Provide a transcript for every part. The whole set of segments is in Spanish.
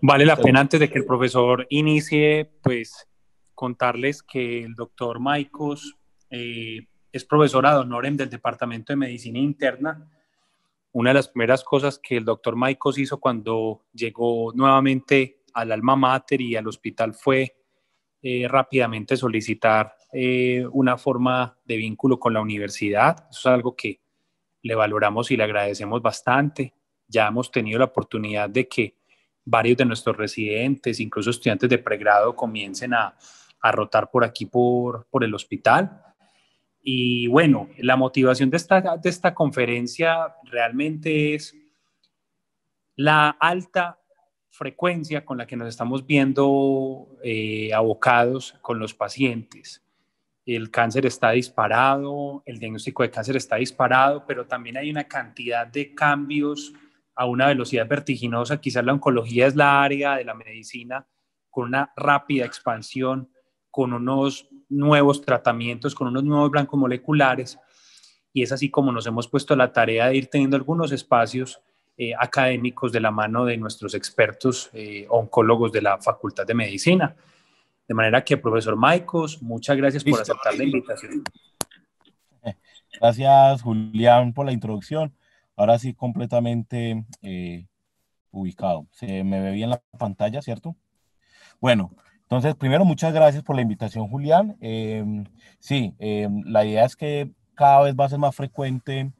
Vale la pena antes de que el profesor inicie, pues contarles que el doctor Maicos eh, es profesor ad honorem del Departamento de Medicina Interna. Una de las primeras cosas que el doctor Maicos hizo cuando llegó nuevamente al alma mater y al hospital fue eh, rápidamente solicitar eh, una forma de vínculo con la universidad. Eso es algo que le valoramos y le agradecemos bastante. Ya hemos tenido la oportunidad de que varios de nuestros residentes, incluso estudiantes de pregrado, comiencen a, rotar por aquí, por, el hospital. Y bueno, la motivación de esta, de esta conferencia realmente es la alta frecuencia con la que nos estamos viendo eh, abocados con los pacientes. El cáncer está disparado, el diagnóstico de cáncer está disparado, pero también hay una cantidad de cambios a una velocidad vertiginosa. Quizás la oncología es la área de la medicina con una rápida expansión, con unos nuevos tratamientos, con unos nuevos blancos moleculares. Y es así como nos hemos puesto la tarea de ir teniendo algunos espacios eh, académicos de la mano de nuestros expertos eh, oncólogos de la Facultad de Medicina. De manera que, profesor Maicos, muchas gracias por aceptar la invitación. Gracias, Julián, por la introducción. Ahora sí, completamente eh, ubicado. Se me ve bien la pantalla, ¿cierto? Bueno, entonces, primero, muchas gracias por la invitación, Julián. Em, sí, em, la idea es que cada vez va a ser más frecuente en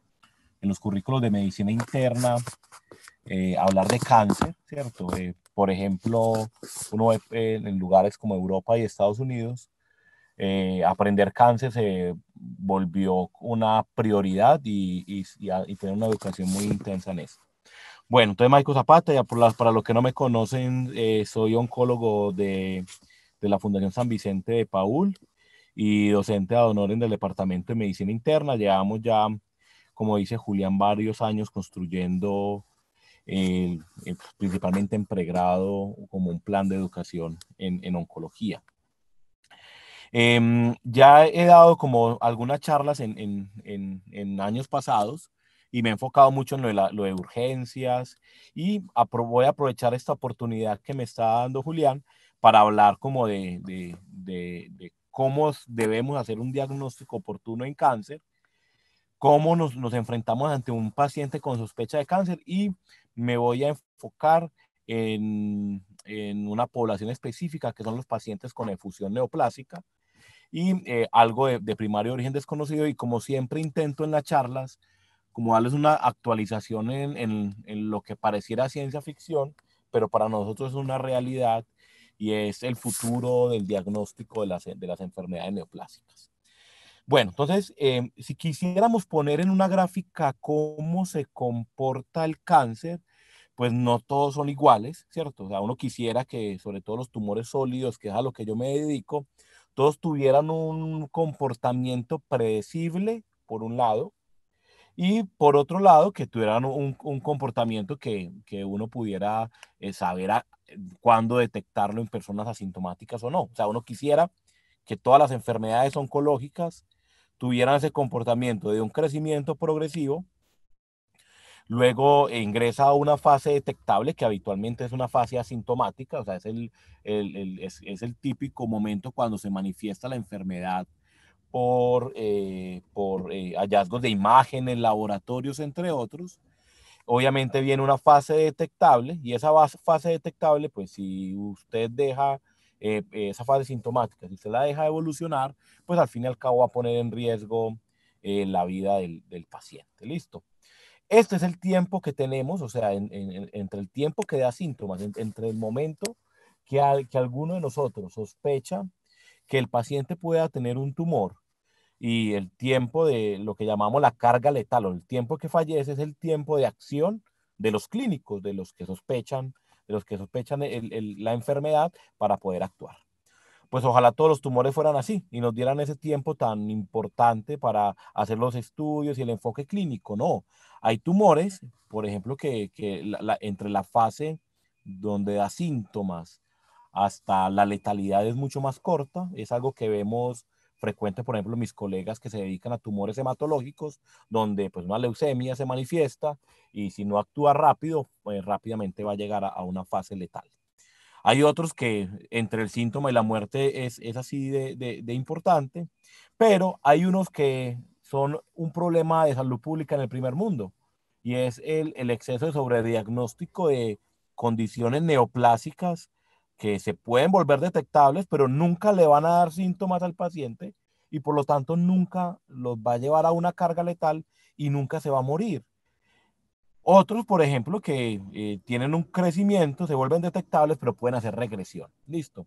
los currículos de medicina interna eh, hablar de cáncer, ¿cierto? Eh, por ejemplo, uno ve en lugares como Europa y Estados Unidos, aprender cáncer se volvió una prioridad y, y, tener una educación muy intensa en eso. Bueno, entonces Michael Zapata, ya por para los que no me conocen, eh, soy oncólogo de, de, la Fundación San Vicente de Paul y docente de honor en el Departamento de Medicina Interna. Llevamos ya, como dice Julián, varios años construyendo principalmente en pregrado como un plan de educación en, en oncología. Em, ya he dado como algunas charlas en, años pasados y me he enfocado mucho en lo de, urgencias y voy a aprovechar esta oportunidad que me está dando Julián para hablar como de, cómo debemos hacer un diagnóstico oportuno en cáncer, cómo nos, enfrentamos ante un paciente con sospecha de cáncer y me voy a enfocar en, una población específica, que son los pacientes con efusión neoplásica, y eh, algo de, de, primario origen desconocido. Y como siempre intento en las charlas, como darles una actualización en, en, lo que pareciera ciencia ficción, pero para nosotros es una realidad y es el futuro del diagnóstico de las, de las enfermedades neoplásicas. Bueno, entonces, eh, si quisiéramos poner en una gráfica cómo se comporta el cáncer, pues no todos son iguales, ¿cierto? O sea, uno quisiera que sobre todo los tumores sólidos, que es a lo que yo me dedico, todos tuvieran un comportamiento predecible, por un lado, y por otro lado, que tuvieran un, comportamiento que, uno pudiera eh, saber cuándo detectarlo en personas asintomáticas o no. O sea, uno quisiera que todas las enfermedades oncológicas tuvieran ese comportamiento de un crecimiento progresivo Luego ingresa a una fase detectable, que habitualmente es una fase asintomática, o sea, es el, es, el típico momento cuando se manifiesta la enfermedad por, eh, eh, hallazgos de imágenes, laboratorios, entre otros. Obviamente viene una fase detectable y esa fase detectable, pues si usted deja eh, esa fase sintomática, si usted la deja evolucionar, pues al fin y al cabo va a poner en riesgo la vida del paciente. Listo. Este es el tiempo que tenemos, o sea, entre el tiempo que da síntomas, entre el momento que, que alguno de nosotros sospecha que el paciente pueda tener un tumor y el tiempo de lo que llamamos la carga letal o el tiempo que fallece es el tiempo de acción de los clínicos, de los que sospechan, de los que sospechan la enfermedad para poder actuar pues ojalá todos los tumores fueran así y nos dieran ese tiempo tan importante para hacer los estudios y el enfoque clínico. No, hay tumores, por ejemplo, que, entre la fase donde da síntomas hasta la letalidad es mucho más corta, es algo que vemos frecuente, por ejemplo, mis colegas que se dedican a tumores hematológicos, donde pues una leucemia se manifiesta y si no actúa rápido, pues rápidamente va a llegar a una fase letal. Hay otros que entre el síntoma y la muerte es, así de, importante, pero hay unos que son un problema de salud pública en el primer mundo y es el, el exceso de sobrediagnóstico de condiciones neoplásicas que se pueden volver detectables, pero nunca le van a dar síntomas al paciente y por lo tanto nunca los va a llevar a una carga letal y nunca se va a morir. Otros, por ejemplo, que eh, tienen un crecimiento, se vuelven detectables, pero pueden hacer regresión. Listo.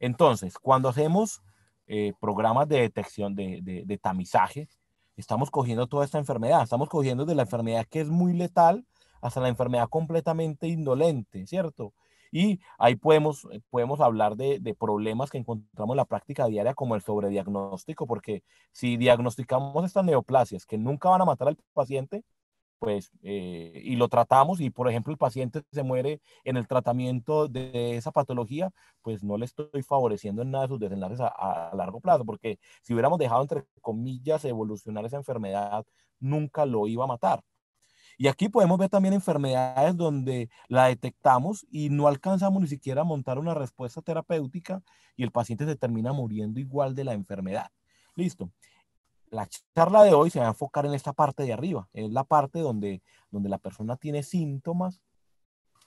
Entonces, cuando hacemos eh, programas de detección, de, de, tamizaje, estamos cogiendo toda esta enfermedad. Estamos cogiendo de la enfermedad que es muy letal hasta la enfermedad completamente indolente, ¿cierto? Y ahí podemos, eh, podemos hablar de, de problemas que encontramos en la práctica diaria, como el sobrediagnóstico, porque si diagnosticamos estas neoplasias que nunca van a matar al paciente, pues, eh, y lo tratamos y, por ejemplo, el paciente se muere en el tratamiento de esa patología, pues no le estoy favoreciendo en nada sus desenlaces a, a largo plazo, porque si hubiéramos dejado, entre comillas, evolucionar esa enfermedad, nunca lo iba a matar. Y aquí podemos ver también enfermedades donde la detectamos y no alcanzamos ni siquiera a montar una respuesta terapéutica y el paciente se termina muriendo igual de la enfermedad. Listo la charla de hoy se va a enfocar en esta parte de arriba, es la parte donde, donde la persona tiene síntomas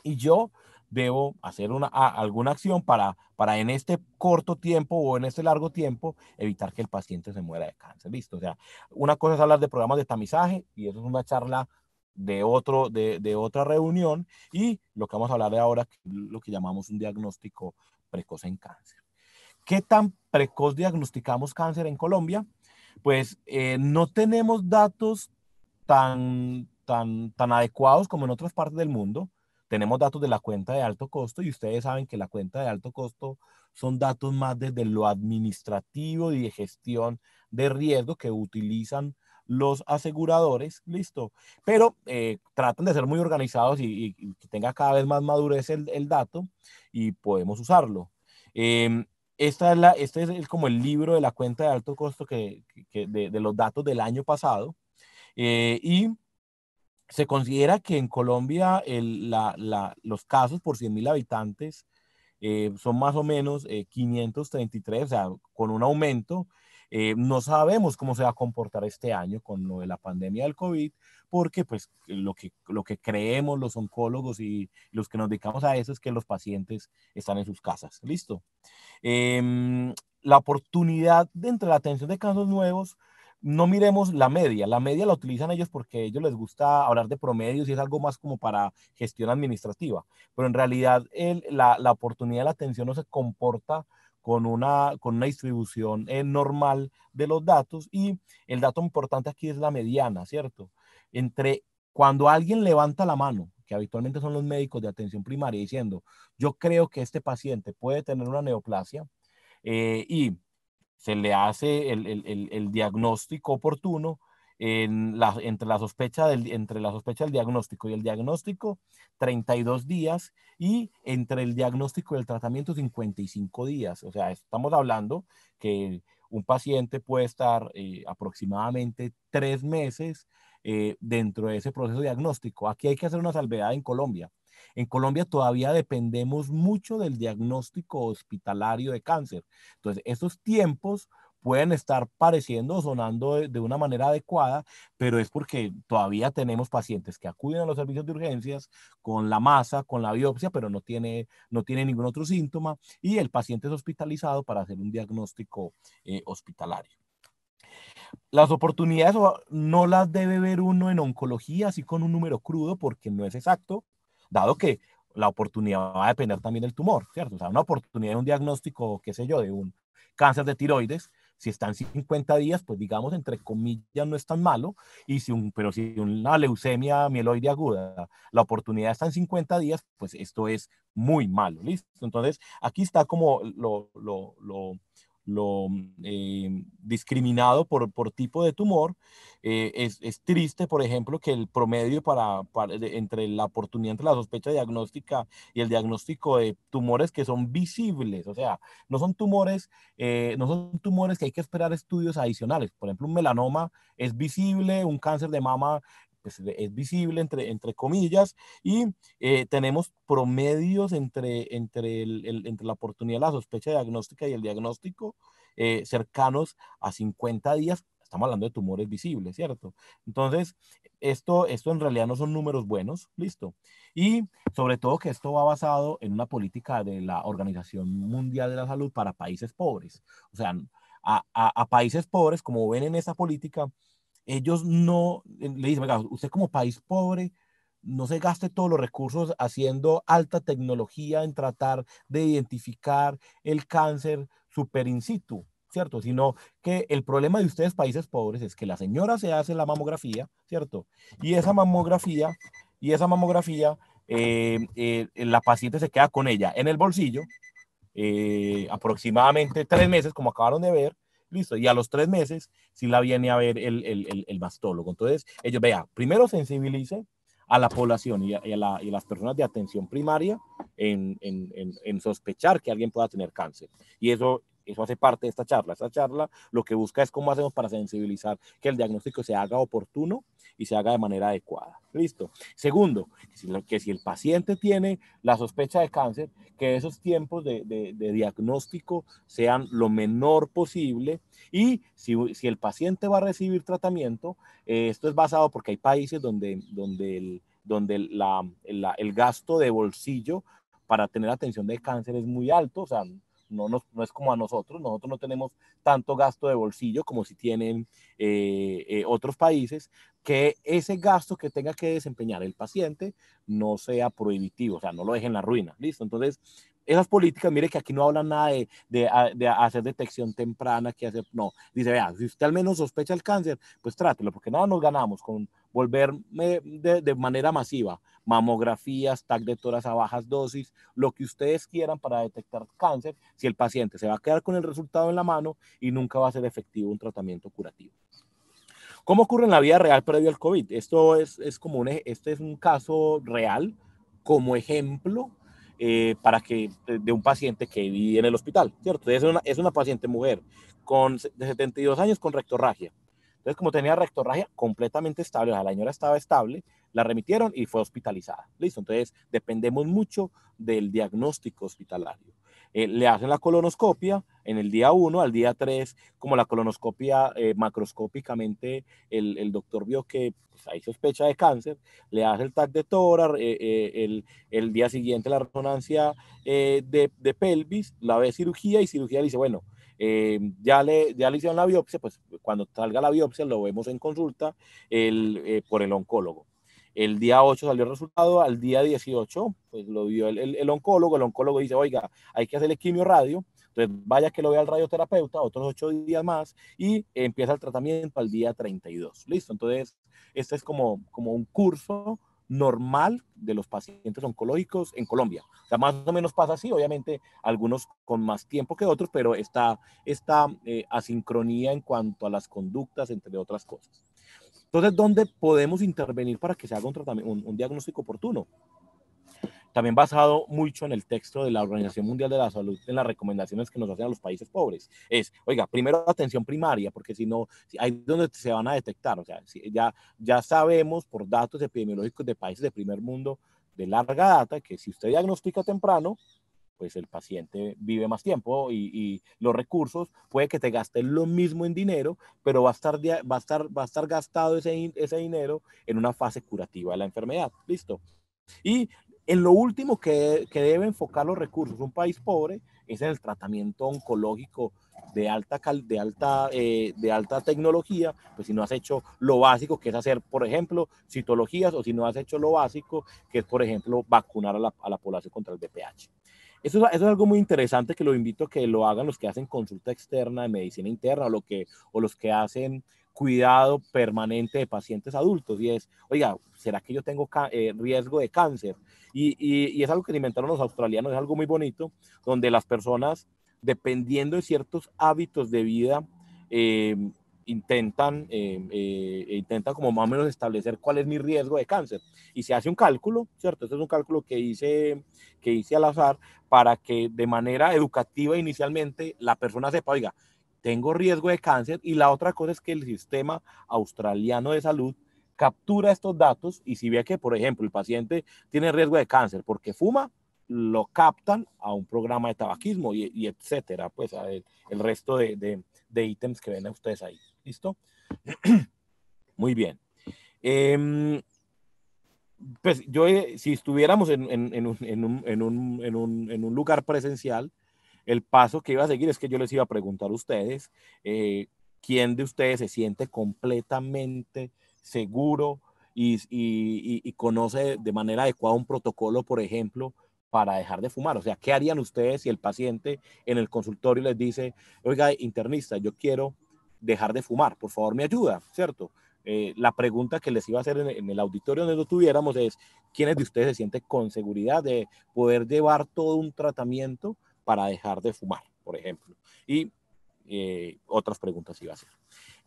y yo debo hacer una, alguna acción para, para en este corto tiempo o en este largo tiempo evitar que el paciente se muera de cáncer. Listo, o sea, una cosa es hablar de programas de tamizaje y eso es una charla de, otro, de, de otra reunión y lo que vamos a hablar de ahora, lo que llamamos un diagnóstico precoz en cáncer. ¿Qué tan precoz diagnosticamos cáncer en Colombia? pues eh, no tenemos datos tan, tan, tan adecuados como en otras partes del mundo. Tenemos datos de la cuenta de alto costo y ustedes saben que la cuenta de alto costo son datos más desde lo administrativo y de gestión de riesgo que utilizan los aseguradores, listo. Pero eh, tratan de ser muy organizados y, que tenga cada vez más madurez el, dato y podemos usarlo. Em, esta es la, este es como el libro de la cuenta de alto costo que, de, los datos del año pasado. Eh, y se considera que en Colombia el, la, la, los casos por 100.000 habitantes eh, son más o menos 533, eh, o sea, con un aumento. no sabemos cómo se va a comportar este año con lo de la pandemia del COVID, porque pues lo que, lo que creemos los oncólogos y los que nos dedicamos a eso es que los pacientes están en sus casas. Listo. Em, la oportunidad de entre la atención de casos nuevos, no miremos la media. La media la utilizan ellos porque a ellos les gusta hablar de promedios y es algo más como para gestión administrativa. Pero en realidad la, oportunidad de la atención no se comporta con una, con una distribución eh, normal de los datos y el dato importante aquí es la mediana, ¿cierto? entre cuando alguien levanta la mano, que habitualmente son los médicos de atención primaria, diciendo, yo creo que este paciente puede tener una neoplasia eh, y se le hace el, el, el, diagnóstico oportuno, en entre, la sospecha del, entre la sospecha del diagnóstico y el diagnóstico, 32 días, y entre el diagnóstico y el tratamiento, 55 días. O sea, estamos hablando que un paciente puede estar eh, aproximadamente tres meses eh, dentro de ese proceso diagnóstico. Aquí hay que hacer una salvedad en Colombia. En Colombia todavía dependemos mucho del diagnóstico hospitalario de cáncer. Entonces, esos tiempos pueden estar pareciendo o sonando de, una manera adecuada, pero es porque todavía tenemos pacientes que acuden a los servicios de urgencias con la masa, con la biopsia, pero no tiene, no tiene ningún otro síntoma y el paciente es hospitalizado para hacer un diagnóstico eh, hospitalario. Las oportunidades no las debe ver uno en oncología, así con un número crudo, porque no es exacto, dado que la oportunidad va a depender también del tumor, ¿cierto? O sea, una oportunidad de un diagnóstico, qué sé yo, de un cáncer de tiroides, si están 50 días, pues digamos, entre comillas, no es tan malo, y si un, pero si una leucemia mieloide aguda, la oportunidad está en 50 días, pues esto es muy malo, ¿listo? Entonces, aquí está como lo, lo lo eh, discriminado por, por, tipo de tumor. Eh, es, triste, por ejemplo, que el promedio para, entre la oportunidad entre la sospecha diagnóstica y el diagnóstico de tumores que son visibles, o sea, no son tumores, eh, no son tumores que hay que esperar estudios adicionales. Por ejemplo, un melanoma es visible, un cáncer de mama pues, es visible, entre, entre comillas, y eh, tenemos promedios entre, entre, el, entre la oportunidad de la sospecha diagnóstica y el diagnóstico eh, cercanos a 50 días. Estamos hablando de tumores visibles, ¿cierto? Entonces, esto, esto en realidad no son números buenos, listo. Y sobre todo que esto va basado en una política de la Organización Mundial de la Salud para países pobres. O sea, a, a, a países pobres, como ven en esta política, ellos no, eh, le dicen, usted como país pobre, no se gaste todos los recursos haciendo alta tecnología en tratar de identificar el cáncer super in situ, ¿cierto? Sino que el problema de ustedes, países pobres, es que la señora se hace la mamografía, ¿cierto? Y esa mamografía, y esa mamografía, eh, eh, la paciente se queda con ella en el bolsillo aproximadamente tres meses, como acabaron de ver, Listo. Y a los tres meses si la viene a ver el, el, mastólogo. Entonces, ellos, vea, primero sensibilice a la población y a, las personas de atención primaria en, en, sospechar que alguien pueda tener cáncer. Y eso eso hace parte de esta charla. Esta charla lo que busca es cómo hacemos para sensibilizar que el diagnóstico se haga oportuno y se haga de manera adecuada. Listo. Segundo, que si, el paciente tiene la sospecha de cáncer, que esos tiempos de, diagnóstico sean lo menor posible y si, el paciente va a recibir tratamiento, eh, esto es basado porque hay países donde, donde, el, donde el gasto de bolsillo para tener atención de cáncer es muy alto, o sea, no, no es como a nosotros, nosotros no tenemos tanto gasto de bolsillo como si tienen eh, eh, otros países, que ese gasto que tenga que desempeñar el paciente no sea prohibitivo, o sea, no lo dejen en la ruina, ¿listo? Entonces, esas políticas, mire que aquí no hablan nada ah, de, hacer detección temprana, que hacer, no, dice, vea, si usted al menos sospecha el cáncer, pues trátelo, porque nada nos ganamos con volver de, de manera masiva, mamografías, tag de toras a bajas dosis, lo que ustedes quieran para detectar cáncer, si el paciente se va a quedar con el resultado en la mano y nunca va a ser efectivo un tratamiento curativo. ¿Cómo ocurre en la vida real previo al COVID? Esto es, es un, e, este es un caso real como ejemplo eh, para que, eh, de un paciente que vive en el hospital, ¿cierto? Es una, es una paciente mujer con, de 72 años con rectorragia. Entonces, como tenía rectorragia completamente estable, la señora estaba estable, la remitieron y fue hospitalizada. Listo, entonces dependemos mucho del diagnóstico hospitalario. Eh, le hacen la colonoscopia en el día 1 al día 3, como la colonoscopia eh, macroscópicamente, el, doctor vio que pues, hay sospecha de cáncer, le hace el tag de tórax, eh, el, día siguiente la resonancia de, pelvis, la ve cirugía y cirugía dice, bueno, ya, le, ya le hicieron la biopsia, pues cuando salga la biopsia lo vemos en consulta el, por el oncólogo. El día 8 salió el resultado, al día 18 pues lo dio el, oncólogo, el oncólogo dice, oiga, hay que hacerle quimio radio, entonces vaya que lo vea el radioterapeuta, otros 8 días más y empieza el tratamiento al día 32, listo, entonces este es como, como un curso normal de los pacientes oncológicos en Colombia. O sea, más o menos pasa así, obviamente algunos con más tiempo que otros, pero está esta eh, asincronía en cuanto a las conductas, entre otras cosas. Entonces, ¿dónde podemos intervenir para que se haga un, un, diagnóstico oportuno? También basado mucho en el texto de la Organización Mundial de la Salud, en las recomendaciones que nos hacen a los países pobres. Es, oiga, primero atención primaria, porque si no, ahí es donde se van a detectar. O sea, ya, ya sabemos por datos epidemiológicos de países de primer mundo de larga data que si usted diagnostica temprano, pues el paciente vive más tiempo y, los recursos, puede que te gastes lo mismo en dinero, pero va a estar, va a estar, va a estar gastado ese, ese dinero en una fase curativa de la enfermedad. Listo. Y en lo último que, que debe enfocar los recursos un país pobre es en el tratamiento oncológico de alta, de alta, eh, de alta tecnología, pues si no has hecho lo básico, que es hacer, por ejemplo, citologías, o si no has hecho lo básico, que es, por ejemplo, vacunar a la, a la población contra el BPH. Eso es, algo muy interesante que lo invito a que lo hagan los que hacen consulta externa de medicina interna o, lo que, o los que hacen cuidado permanente de pacientes adultos y es, oiga, ¿será que yo tengo eh, riesgo de cáncer? Y, es algo que inventaron los australianos, es algo muy bonito, donde las personas, dependiendo de ciertos hábitos de vida, eh, eh, eh, intentan, como más o menos establecer cuál es mi riesgo de cáncer. Y se hace un cálculo, ¿cierto? Este es un cálculo que hice, que hice al azar para que de manera educativa inicialmente la persona sepa, oiga, tengo riesgo de cáncer y la otra cosa es que el sistema australiano de salud captura estos datos y si ve que, por ejemplo, el paciente tiene riesgo de cáncer porque fuma, lo captan a un programa de tabaquismo y, etcétera, pues el, resto de, de ítems que ven ustedes ahí. ¿Listo? Muy bien. Em, pues yo, eh, si estuviéramos en, un, lugar presencial, el paso que iba a seguir es que yo les iba a preguntar a ustedes eh, quién de ustedes se siente completamente seguro y, y, conoce de manera adecuada un protocolo, por ejemplo, para dejar de fumar. O sea, ¿qué harían ustedes si el paciente en el consultorio les dice, oiga, internista, yo quiero dejar de fumar, por favor me ayuda, ¿cierto? Eh, la pregunta que les iba a hacer en, el auditorio donde lo tuviéramos es, ¿quiénes de ustedes se siente con seguridad de poder llevar todo un tratamiento para dejar de fumar, por ejemplo? Y eh, otras preguntas iba a hacer.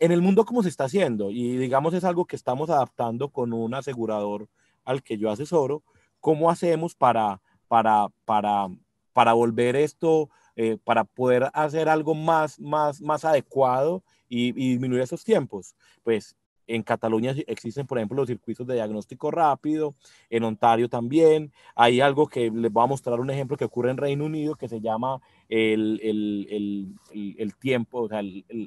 En el mundo, ¿cómo se está haciendo? Y digamos, es algo que estamos adaptando con un asegurador al que yo asesoro. ¿Cómo hacemos para, para, para, para volver esto eh, para poder hacer algo más, más, más adecuado y, disminuir esos tiempos? Pues en Cataluña existen, por ejemplo, los circuitos de diagnóstico rápido, en Ontario también. Hay algo que les voy a mostrar un ejemplo que ocurre en Reino Unido que se llama el, tiempo, o sea,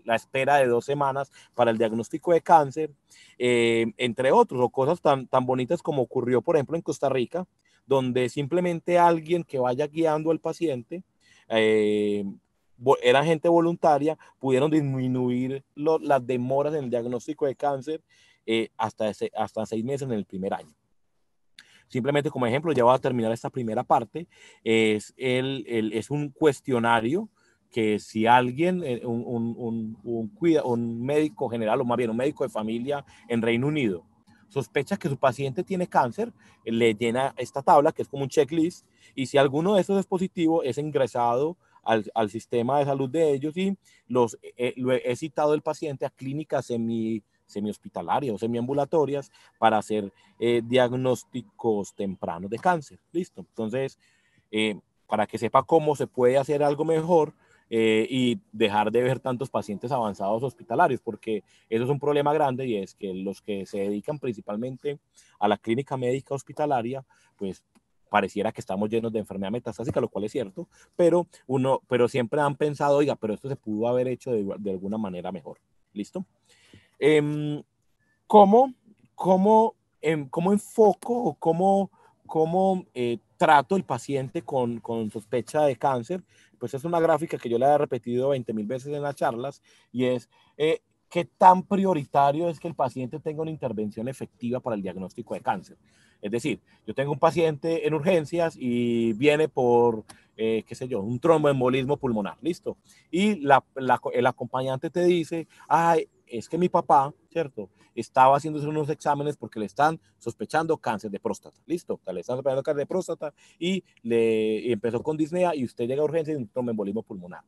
la espera de dos semanas para el diagnóstico de cáncer, eh, entre otros, o cosas tan, tan bonitas como ocurrió, por ejemplo, en Costa Rica, donde simplemente alguien que vaya guiando al paciente, eh, eran gente voluntaria, pudieron disminuir las demoras en el diagnóstico de cáncer eh, hasta, hasta seis meses en el primer año. Simplemente como ejemplo, ya voy a terminar esta primera parte, es, el, es un cuestionario que si alguien, eh, un, un, un médico general, o más bien un médico de familia en Reino Unido, sospecha que su paciente tiene cáncer, eh, le llena esta tabla, que es como un checklist, y si alguno de esos es positivo, es ingresado al, sistema de salud de ellos y los, eh, eh, lo he, citado el paciente a clínicas semi semi-hospitalarias o semiambulatorias para hacer diagnósticos tempranos de cáncer. Listo. Entonces, para que sepa cómo se puede hacer algo mejor, eh, y dejar de ver tantos pacientes avanzados hospitalarios, porque eso es un problema grande y es que los que se dedican principalmente a la clínica médica hospitalaria, pues pareciera que estamos llenos de enfermedad metastásica, lo cual es cierto, pero uno, pero siempre han pensado, oiga, pero esto se pudo haber hecho de, de alguna manera mejor. ¿Listo? Em, ¿Cómo, cómo, cómo enfoco o cómo, cómo eh, trato el paciente con, con, sospecha de cáncer pues es una gráfica que yo le he repetido 20 mil veces en las charlas y es eh, qué tan prioritario es que el paciente tenga una intervención efectiva para el diagnóstico de cáncer. Es decir, yo tengo un paciente en urgencias y viene por, eh, qué sé yo, un tromboembolismo pulmonar, listo. Y el acompañante te dice, ay, es que mi papá, ¿cierto? Estaba haciéndose unos exámenes porque le están sospechando cáncer de próstata. Listo, le están sospechando cáncer de próstata y le empezó con disnea y usted llega a urgencia de un tromboembolismo pulmonar.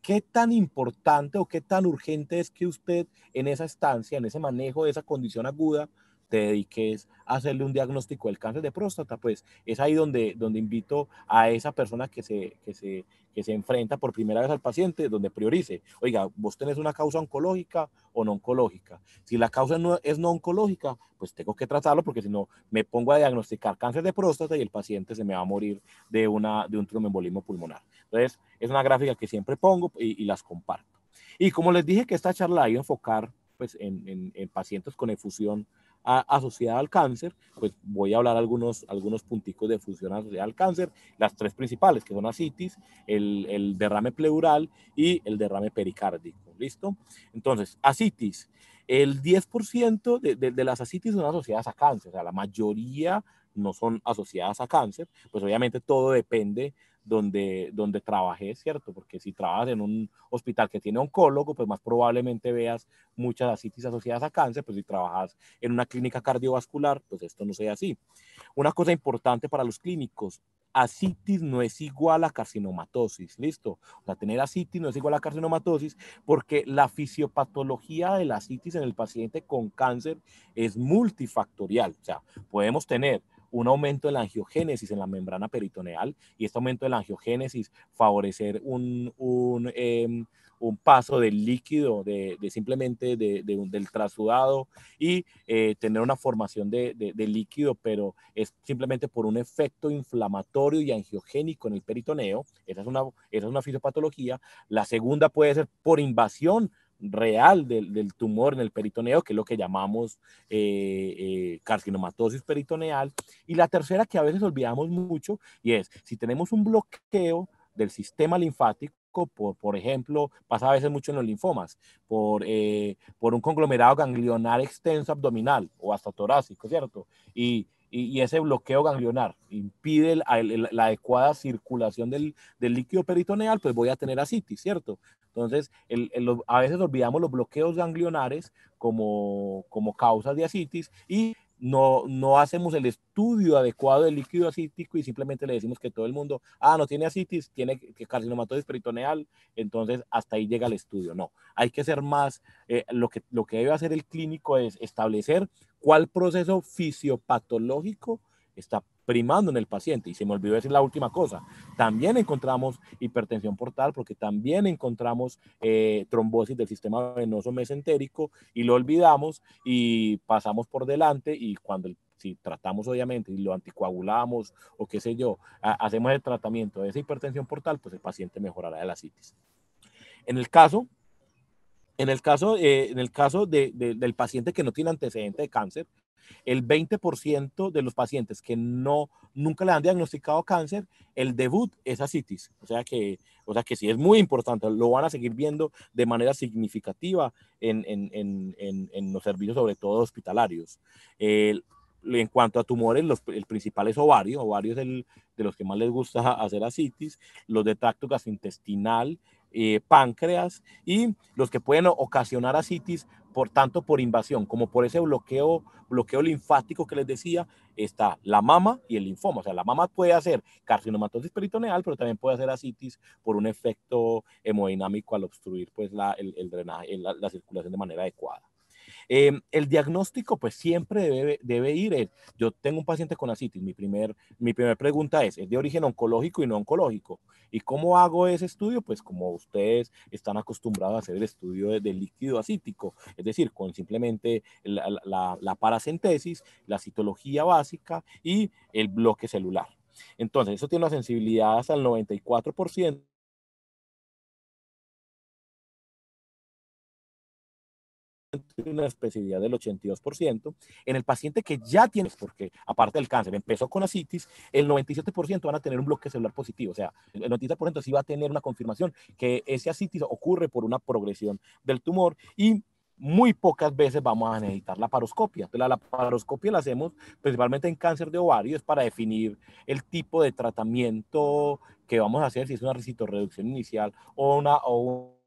¿Qué tan importante o qué tan urgente es que usted en esa estancia, en ese manejo de esa condición aguda, te dediques a hacerle un diagnóstico del cáncer de próstata, pues es ahí donde, donde invito a esa persona que se, que, se, que se enfrenta por primera vez al paciente, donde priorice, oiga, vos tenés una causa oncológica o no oncológica. Si la causa no, es no oncológica, pues tengo que tratarlo porque si no me pongo a diagnosticar cáncer de próstata y el paciente se me va a morir de, una, de un tromboembolismo pulmonar. Entonces, es una gráfica que siempre pongo y, las comparto. Y como les dije que esta charla iba a enfocar pues, en, en pacientes con efusión asociada al cáncer, pues voy a hablar algunos, algunos punticos de función asociada al cáncer, las tres principales, que son asitis, el, derrame pleural y el derrame pericárdico. ¿Listo? Entonces, asitis. El 10% de, de las asitis son asociadas a cáncer, o sea, la mayoría no son asociadas a cáncer, pues obviamente todo depende donde, donde trabajé, ¿cierto? Porque si trabajas en un hospital que tiene oncólogo, pues más probablemente veas muchas asitis asociadas a cáncer, pues si trabajas en una clínica cardiovascular, pues esto no sea así. Una cosa importante para los clínicos, asitis no es igual a carcinomatosis, ¿listo? O sea, tener asitis no es igual a carcinomatosis porque la fisiopatología de la asitis en el paciente con cáncer es multifactorial, o sea, podemos tener un aumento de la angiogénesis en la membrana peritoneal y este aumento de la angiogénesis favorecer un, em, paso del líquido, de, simplemente del trasudado y eh, tener una formación de, líquido, pero es simplemente por un efecto inflamatorio y angiogénico en el peritoneo. Esa es una, esa es una fisiopatología. La segunda puede ser por invasión real del, tumor en el peritoneo, que es lo que llamamos eh, eh, carcinomatosis peritoneal. Y la tercera que a veces olvidamos mucho y es, si tenemos un bloqueo del sistema linfático, por, ejemplo, pasa a veces mucho en los linfomas, por, eh, por un conglomerado ganglionar extenso abdominal o hasta torácico, ¿cierto? Y, y, ese bloqueo ganglionar impide la adecuada circulación del, líquido peritoneal, pues voy a tener asitis, ¿cierto? Entonces, a veces olvidamos los bloqueos ganglionares como, como causas de asitis y no, no hacemos el estudio adecuado del líquido acítico y simplemente le decimos que todo el mundo, ah, no tiene asitis, tiene carcinomatosis peritoneal, entonces hasta ahí llega el estudio. No, hay que hacer más, eh, lo, que, lo que debe hacer el clínico es establecer cuál proceso fisiopatológico está primando en el paciente. Y se me olvidó decir la última cosa. También encontramos hipertensión portal porque también encontramos eh, trombosis del sistema venoso mesentérico y lo olvidamos y pasamos por delante y cuando si tratamos obviamente y lo anticoagulamos o qué sé yo, hacemos el tratamiento de esa hipertensión portal, pues el paciente mejorará de la citis. En el caso, en el caso, eh, en el caso del paciente que no tiene antecedente de cáncer, el 20% de los pacientes que no, nunca le han diagnosticado cáncer, el debut es ascitis. O sea que, o sea que sí, es muy importante. Lo van a seguir viendo de manera significativa en, los servicios, sobre todo hospitalarios. en cuanto a tumores, los, el principal es ovario. Ovario es de los que más les gusta hacer ascitis. Los de tracto gastrointestinal, eh, páncreas y los que pueden ocasionar asitis por tanto por invasión como por ese bloqueo, bloqueo linfático que les decía, está la mama y el linfoma. O sea, la mama puede hacer carcinomatosis peritoneal, pero también puede hacer asitis por un efecto hemodinámico al obstruir pues, la, el, drenaje, la circulación de manera adecuada. Em, el diagnóstico, pues siempre debe, debe ir. El, yo tengo un paciente con asitis. Mi primer, mi primera pregunta es, ¿es de origen oncológico y no oncológico? ¿Y cómo hago ese estudio? Pues como ustedes están acostumbrados a hacer el estudio del líquido acítico, es decir, con simplemente la, la, la paracentesis, la citología básica y el bloque celular. Entonces, eso tiene una sensibilidad hasta el 94% una especificidad del 82%. En el paciente que ya tiene, porque aparte del cáncer, empezó con asitis, el 97% van a tener un bloque celular positivo. O sea, el 97% sí va a tener una confirmación que ese asitis ocurre por una progresión del tumor y muy pocas veces vamos a necesitar la paroscopia. Entonces, la, paroscopia la hacemos principalmente en cáncer de ovario, es para definir el tipo de tratamiento que vamos a hacer, si es una recitorreducción inicial o una... O un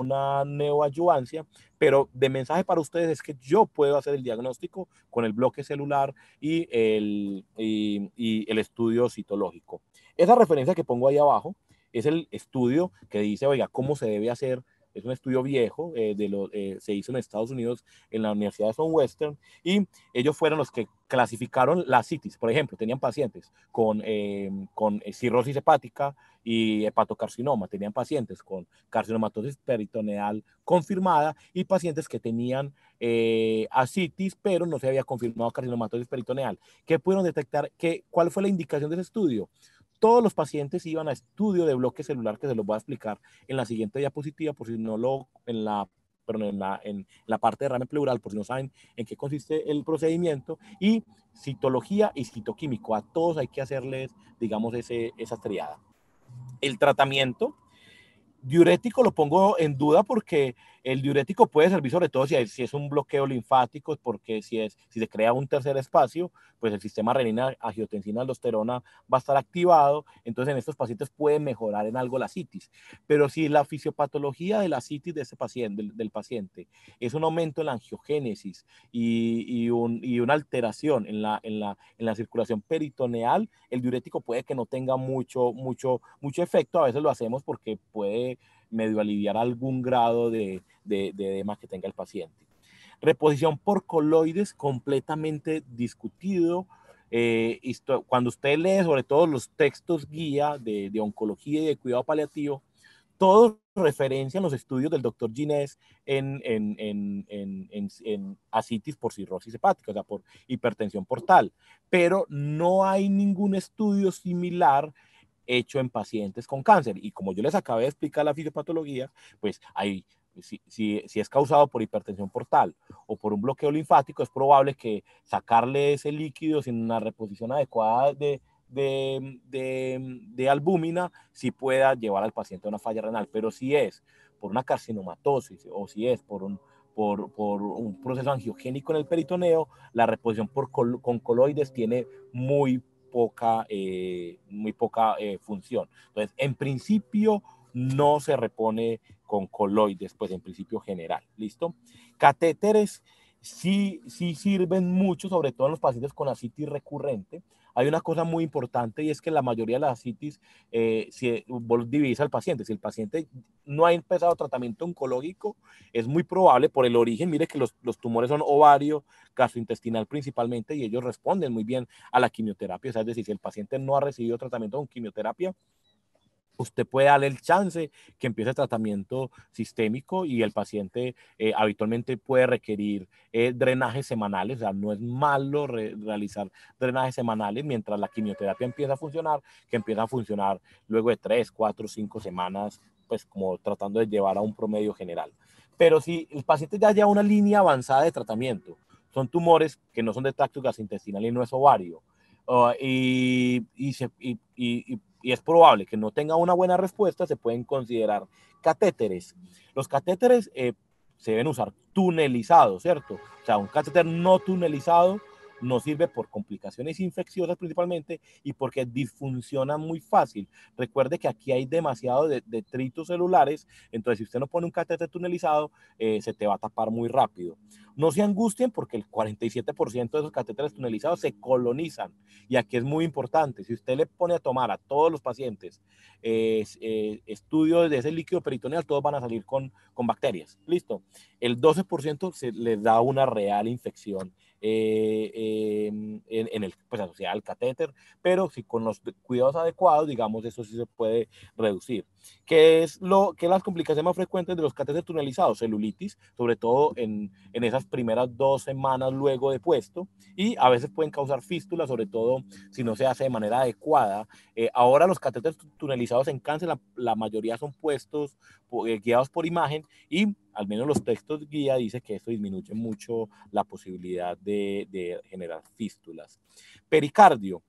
una neoayuvancia, pero de mensaje para ustedes es que yo puedo hacer el diagnóstico con el bloque celular y el, y, y el estudio citológico. Esa referencia que pongo ahí abajo es el estudio que dice, oiga, cómo se debe hacer es un estudio viejo, eh, de lo, eh, se hizo en Estados Unidos en la Universidad de Southwestern y ellos fueron los que clasificaron las citis, por ejemplo, tenían pacientes con, em, eh, cirrosis hepática y hepatocarcinoma, tenían pacientes con carcinomatosis peritoneal confirmada y pacientes que tenían asitis pero no se había confirmado carcinomatosis peritoneal. ¿Qué pudieron detectar? ¿Qué, ¿Cuál fue la indicación del estudio? todos los pacientes iban a estudio de bloque celular, que se los voy a explicar en la siguiente diapositiva, por si no lo, en la, en la, parte de ramen pleural, por si no saben en qué consiste el procedimiento, y citología y citoquímico. A todos hay que hacerles, digamos, esa triada. El tratamiento diurético lo pongo en duda porque el diurético puede servir sobre todo si, si es un bloqueo linfático, porque si, se crea un tercer espacio, pues el sistema renina, angiotensina, aldosterona va a estar activado. Entonces en estos pacientes puede mejorar en algo la citis. Pero si la fisiopatología de la citis de ese paciente, del, paciente es un aumento en la angiogénesis y, una alteración en la, circulación peritoneal, el diurético puede que no tenga mucho, mucho, mucho efecto. A veces lo hacemos porque puede medio aliviar algún grado de, de, edema que tenga el paciente. Reposición por coloides, completamente discutido. Eh, cuando usted lee sobre todo los textos guía de, oncología y de cuidado paliativo, todos referencian los estudios del doctor Ginés en, en, en, asitis por cirrosis hepática, o sea, por hipertensión portal, pero no hay ningún estudio similar hecho en pacientes con cáncer. Y como yo les acabé de explicar la fisiopatología, pues ahí si, es causado por hipertensión portal o por un bloqueo linfático, es probable que sacarle ese líquido sin una reposición adecuada de, albúmina si pueda llevar al paciente a una falla renal. Pero si es por una carcinomatosis o si es por un, por, un proceso angiogénico en el peritoneo, la reposición por con coloides tiene muy poca, eh, muy poca eh, función. Entonces, en principio no se repone con coloides, pues en principio general, ¿listo? Catéteres sí, sirven mucho, sobre todo en los pacientes con ascitis recurrente, hay una cosa muy importante y es que la mayoría de las citis, eh, si al paciente, si el paciente no ha empezado tratamiento oncológico, es muy probable por el origen, mire que los, los tumores son ovario, gastrointestinal principalmente, y ellos responden muy bien a la quimioterapia, es decir, si el paciente no ha recibido tratamiento con quimioterapia, usted puede darle el chance que empiece el tratamiento sistémico y el paciente eh, habitualmente puede requerir eh, drenajes semanales, o sea, no es malo realizar drenajes semanales mientras la quimioterapia empieza a funcionar, que empieza a funcionar luego de tres cuatro cinco semanas, pues como tratando de llevar a un promedio general. Pero si el paciente ya lleva una línea avanzada de tratamiento, son tumores que no son de tácticas gastrointestinal y no es ovario, ah, y, y y es probable que no tenga una buena respuesta, se pueden considerar catéteres. Los catéteres eh, se deben usar tunelizados, ¿cierto? O sea, un catéter no tunelizado no sirve por complicaciones infecciosas principalmente y porque disfunciona muy fácil. Recuerde que aquí hay demasiado de, detritos celulares, entonces si usted no pone un catéter tunelizado, eh, se te va a tapar muy rápido. No se angustien porque el 47% de esos catéteres tunelizados se colonizan y aquí es muy importante. Si usted le pone a tomar a todos los pacientes eh, eh, estudios de ese líquido peritoneal, todos van a salir con, bacterias. Listo. El 12% se les da una real infección eh, em, en, el, pues asociada al catéter, pero si con los cuidados adecuados, digamos, eso sí se puede reducir. ¿Qué es lo que las complicaciones más frecuentes de los catéteres tunelizados? Celulitis, sobre todo en, esas primeras dos semanas luego de puesto, y a veces pueden causar fístulas, sobre todo si no se hace de manera adecuada. Eh, ahora los catéteres tunelizados en cáncer, la, la mayoría son puestos eh, guiados por imagen y al menos los textos guía dice que esto disminuye mucho la posibilidad de, generar fístulas. Pericardio.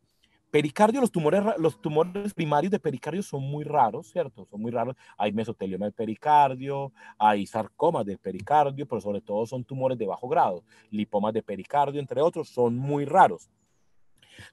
Pericardio, los tumores, los tumores primarios de pericardio son muy raros, ¿cierto? Son muy raros. Hay mesotelioma de pericardio, hay sarcomas de pericardio, pero sobre todo son tumores de bajo grado. Lipomas de pericardio, entre otros, son muy raros.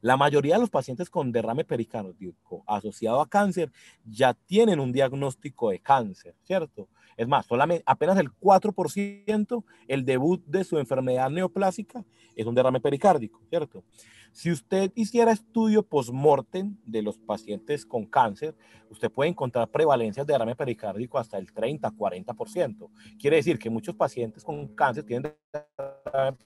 La mayoría de los pacientes con derrame pericardio asociado a cáncer ya tienen un diagnóstico de cáncer, ¿cierto? Es más, solamente, apenas el 4%, el debut de su enfermedad neoplásica es un derrame pericárdico, ¿cierto? Si usted hiciera estudio post-mortem de los pacientes con cáncer, usted puede encontrar prevalencias de derrame pericárdico hasta el 30, 40%. Quiere decir que muchos pacientes con cáncer tienen derrame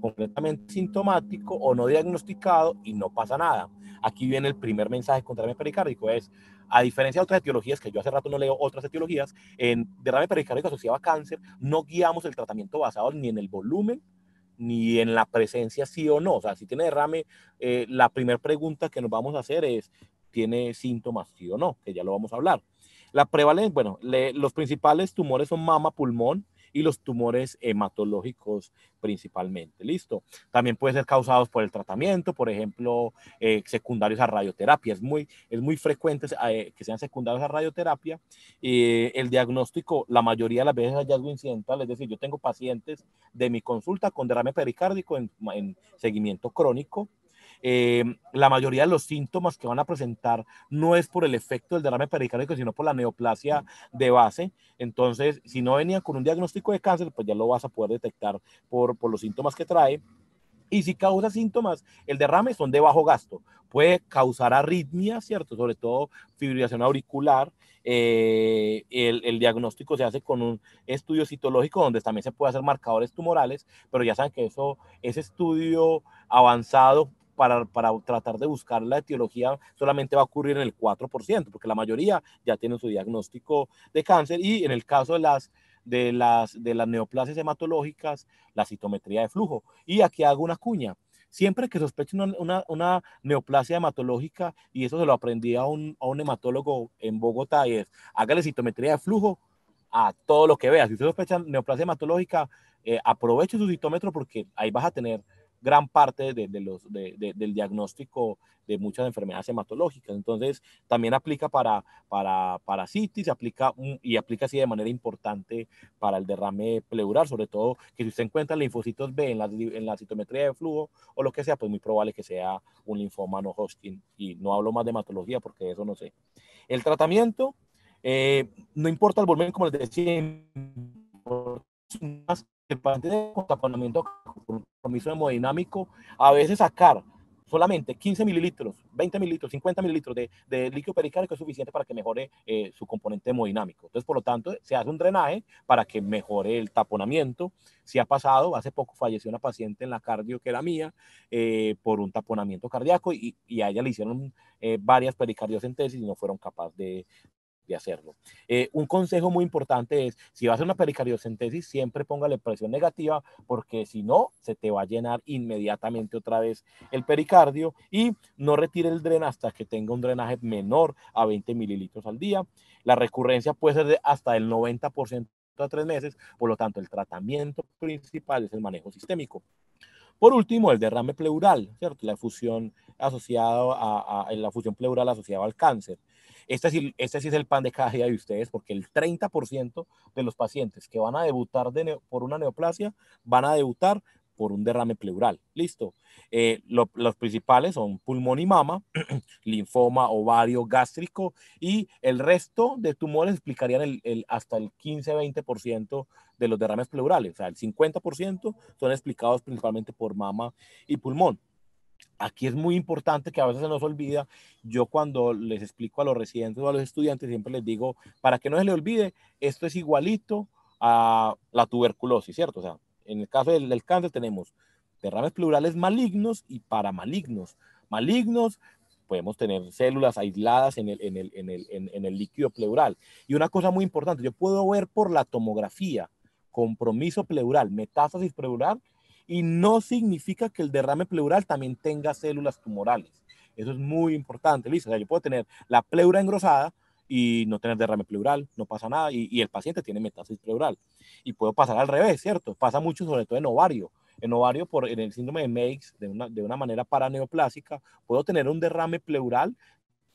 completamente sintomático o no diagnosticado y no pasa nada. Aquí viene el primer mensaje contra el derrame pericárdico, es, a diferencia de otras etiologías, que yo hace rato no leo otras etiologías, en derrame pericárdico asociado a cáncer, no guiamos el tratamiento basado ni en el volumen, ni en la presencia sí o no. O sea, si tiene derrame, eh, la primera pregunta que nos vamos a hacer es, ¿tiene síntomas sí o no? Que ya lo vamos a hablar. La prevalencia, bueno, los principales tumores son mama, pulmón, y los tumores hematológicos principalmente. Listo. También puede ser causados por el tratamiento, por ejemplo, eh, secundarios a radioterapia. Es muy, es muy frecuente eh, que sean secundarios a radioterapia. Eh, el diagnóstico, la mayoría de las veces hallazgo incidental, es decir, yo tengo pacientes de mi consulta con derrame pericárdico en seguimiento crónico eh, la mayoría de los síntomas que van a presentar no es por el efecto del derrame pericárdico, sino por la neoplasia de base. Entonces, si no venían con un diagnóstico de cáncer, pues ya lo vas a poder detectar por, los síntomas que trae. Y si causa síntomas, el derrame son de bajo gasto. Puede causar arritmia, ¿cierto? Sobre todo fibrilación auricular. Eh, el, diagnóstico se hace con un estudio citológico donde también se puede hacer marcadores tumorales, pero ya saben que eso, ese estudio avanzado para, tratar de buscar la etiología solamente va a ocurrir en el 4%, porque la mayoría ya tienen su diagnóstico de cáncer y en el caso de las de las, de las neoplasias hematológicas, la citometría de flujo. Y aquí hago una cuña. Siempre que sospechen una, una, neoplasia hematológica, y eso se lo aprendí a un, a hematólogo en Bogotá, y es, hágale citometría de flujo a todo lo que vea. Si usted sospecha neoplasia hematológica, eh, aproveche su citómetro porque ahí vas a tener gran parte de, los, del diagnóstico de muchas enfermedades hematológicas. Entonces, también aplica para, para parasitis, aplica y aplica así de manera importante para el derrame pleural, sobre todo que si usted encuentra linfocitos B en la, citometría de flujo o lo que sea, pues muy probable que sea un linfoma no Hodgkin. Y no hablo más de hematología porque eso no sé. El tratamiento, eh, no importa el volumen, como les decía, más de taponamiento con compromiso hemodinámico, a veces sacar solamente 15 mililitros, 20 mililitros, 50 mililitros de, líquido pericárdico es suficiente para que mejore eh, su componente hemodinámico. Entonces, por lo tanto, se hace un drenaje para que mejore el taponamiento. Si ha pasado, hace poco falleció una paciente en la cardio que era mía eh, por un taponamiento cardíaco y, a ella le hicieron eh, varias pericardiocentesis y no fueron capaces de, de hacerlo. Eh, un consejo muy importante es, si vas a una pericardiocentesis siempre póngale presión negativa, porque si no, se te va a llenar inmediatamente otra vez el pericardio y no retire el dren hasta que tenga un drenaje menor a 20 mililitros al día. La recurrencia puede ser de hasta el 90% a tres meses, por lo tanto, el tratamiento principal es el manejo sistémico. Por último, el derrame pleural, La fusión asociada a, la fusión pleural asociada al cáncer. Este, este sí, es el pan de cada día de ustedes, porque el 30% de los pacientes que van a debutar por una neoplasia van a debutar por un derrame pleural. Listo. Eh, los principales son pulmón y mama, linfoma, ovario, gástrico y el resto de tumores explicarían el, hasta el 15-20% de los derrames pleurales. O sea, el 50% son explicados principalmente por mama y pulmón aquí es muy importante que a veces se nos olvida. Yo cuando les explico a los residentes o a los estudiantes siempre les digo, para que no se le olvide, esto es igualito a la tuberculosis, ¿cierto? O sea, en el caso del, cáncer tenemos derrames pleurales malignos y paramalignos. Malignos podemos tener células aisladas en el líquido pleural. Y una cosa muy importante, yo puedo ver por la tomografía compromiso pleural, metástasis pleural y no significa que el derrame pleural también tenga células tumorales. Eso es muy importante, listo O sea, yo puedo tener la pleura engrosada y no tener derrame pleural, no pasa nada, y, el paciente tiene metástasis pleural. Y puedo pasar al revés, ¿cierto? Pasa mucho, sobre todo en ovario. En ovario, por, en el síndrome de Meigs, de una, de una manera paraneoplásica, puedo tener un derrame pleural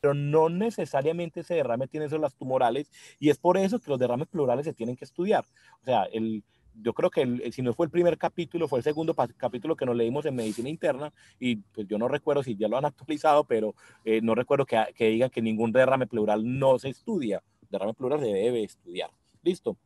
pero no necesariamente ese derrame tiene células tumorales y es por eso que los derrames pleurales se tienen que estudiar. O sea, el, yo creo que si no fue el primer capítulo, fue el segundo capítulo que nos leímos en Medicina Interna y pues yo no recuerdo si ya lo han actualizado, pero eh, no recuerdo que, que digan que ningún derrame pleural no se estudia. Derrame pleural se debe estudiar. Listo.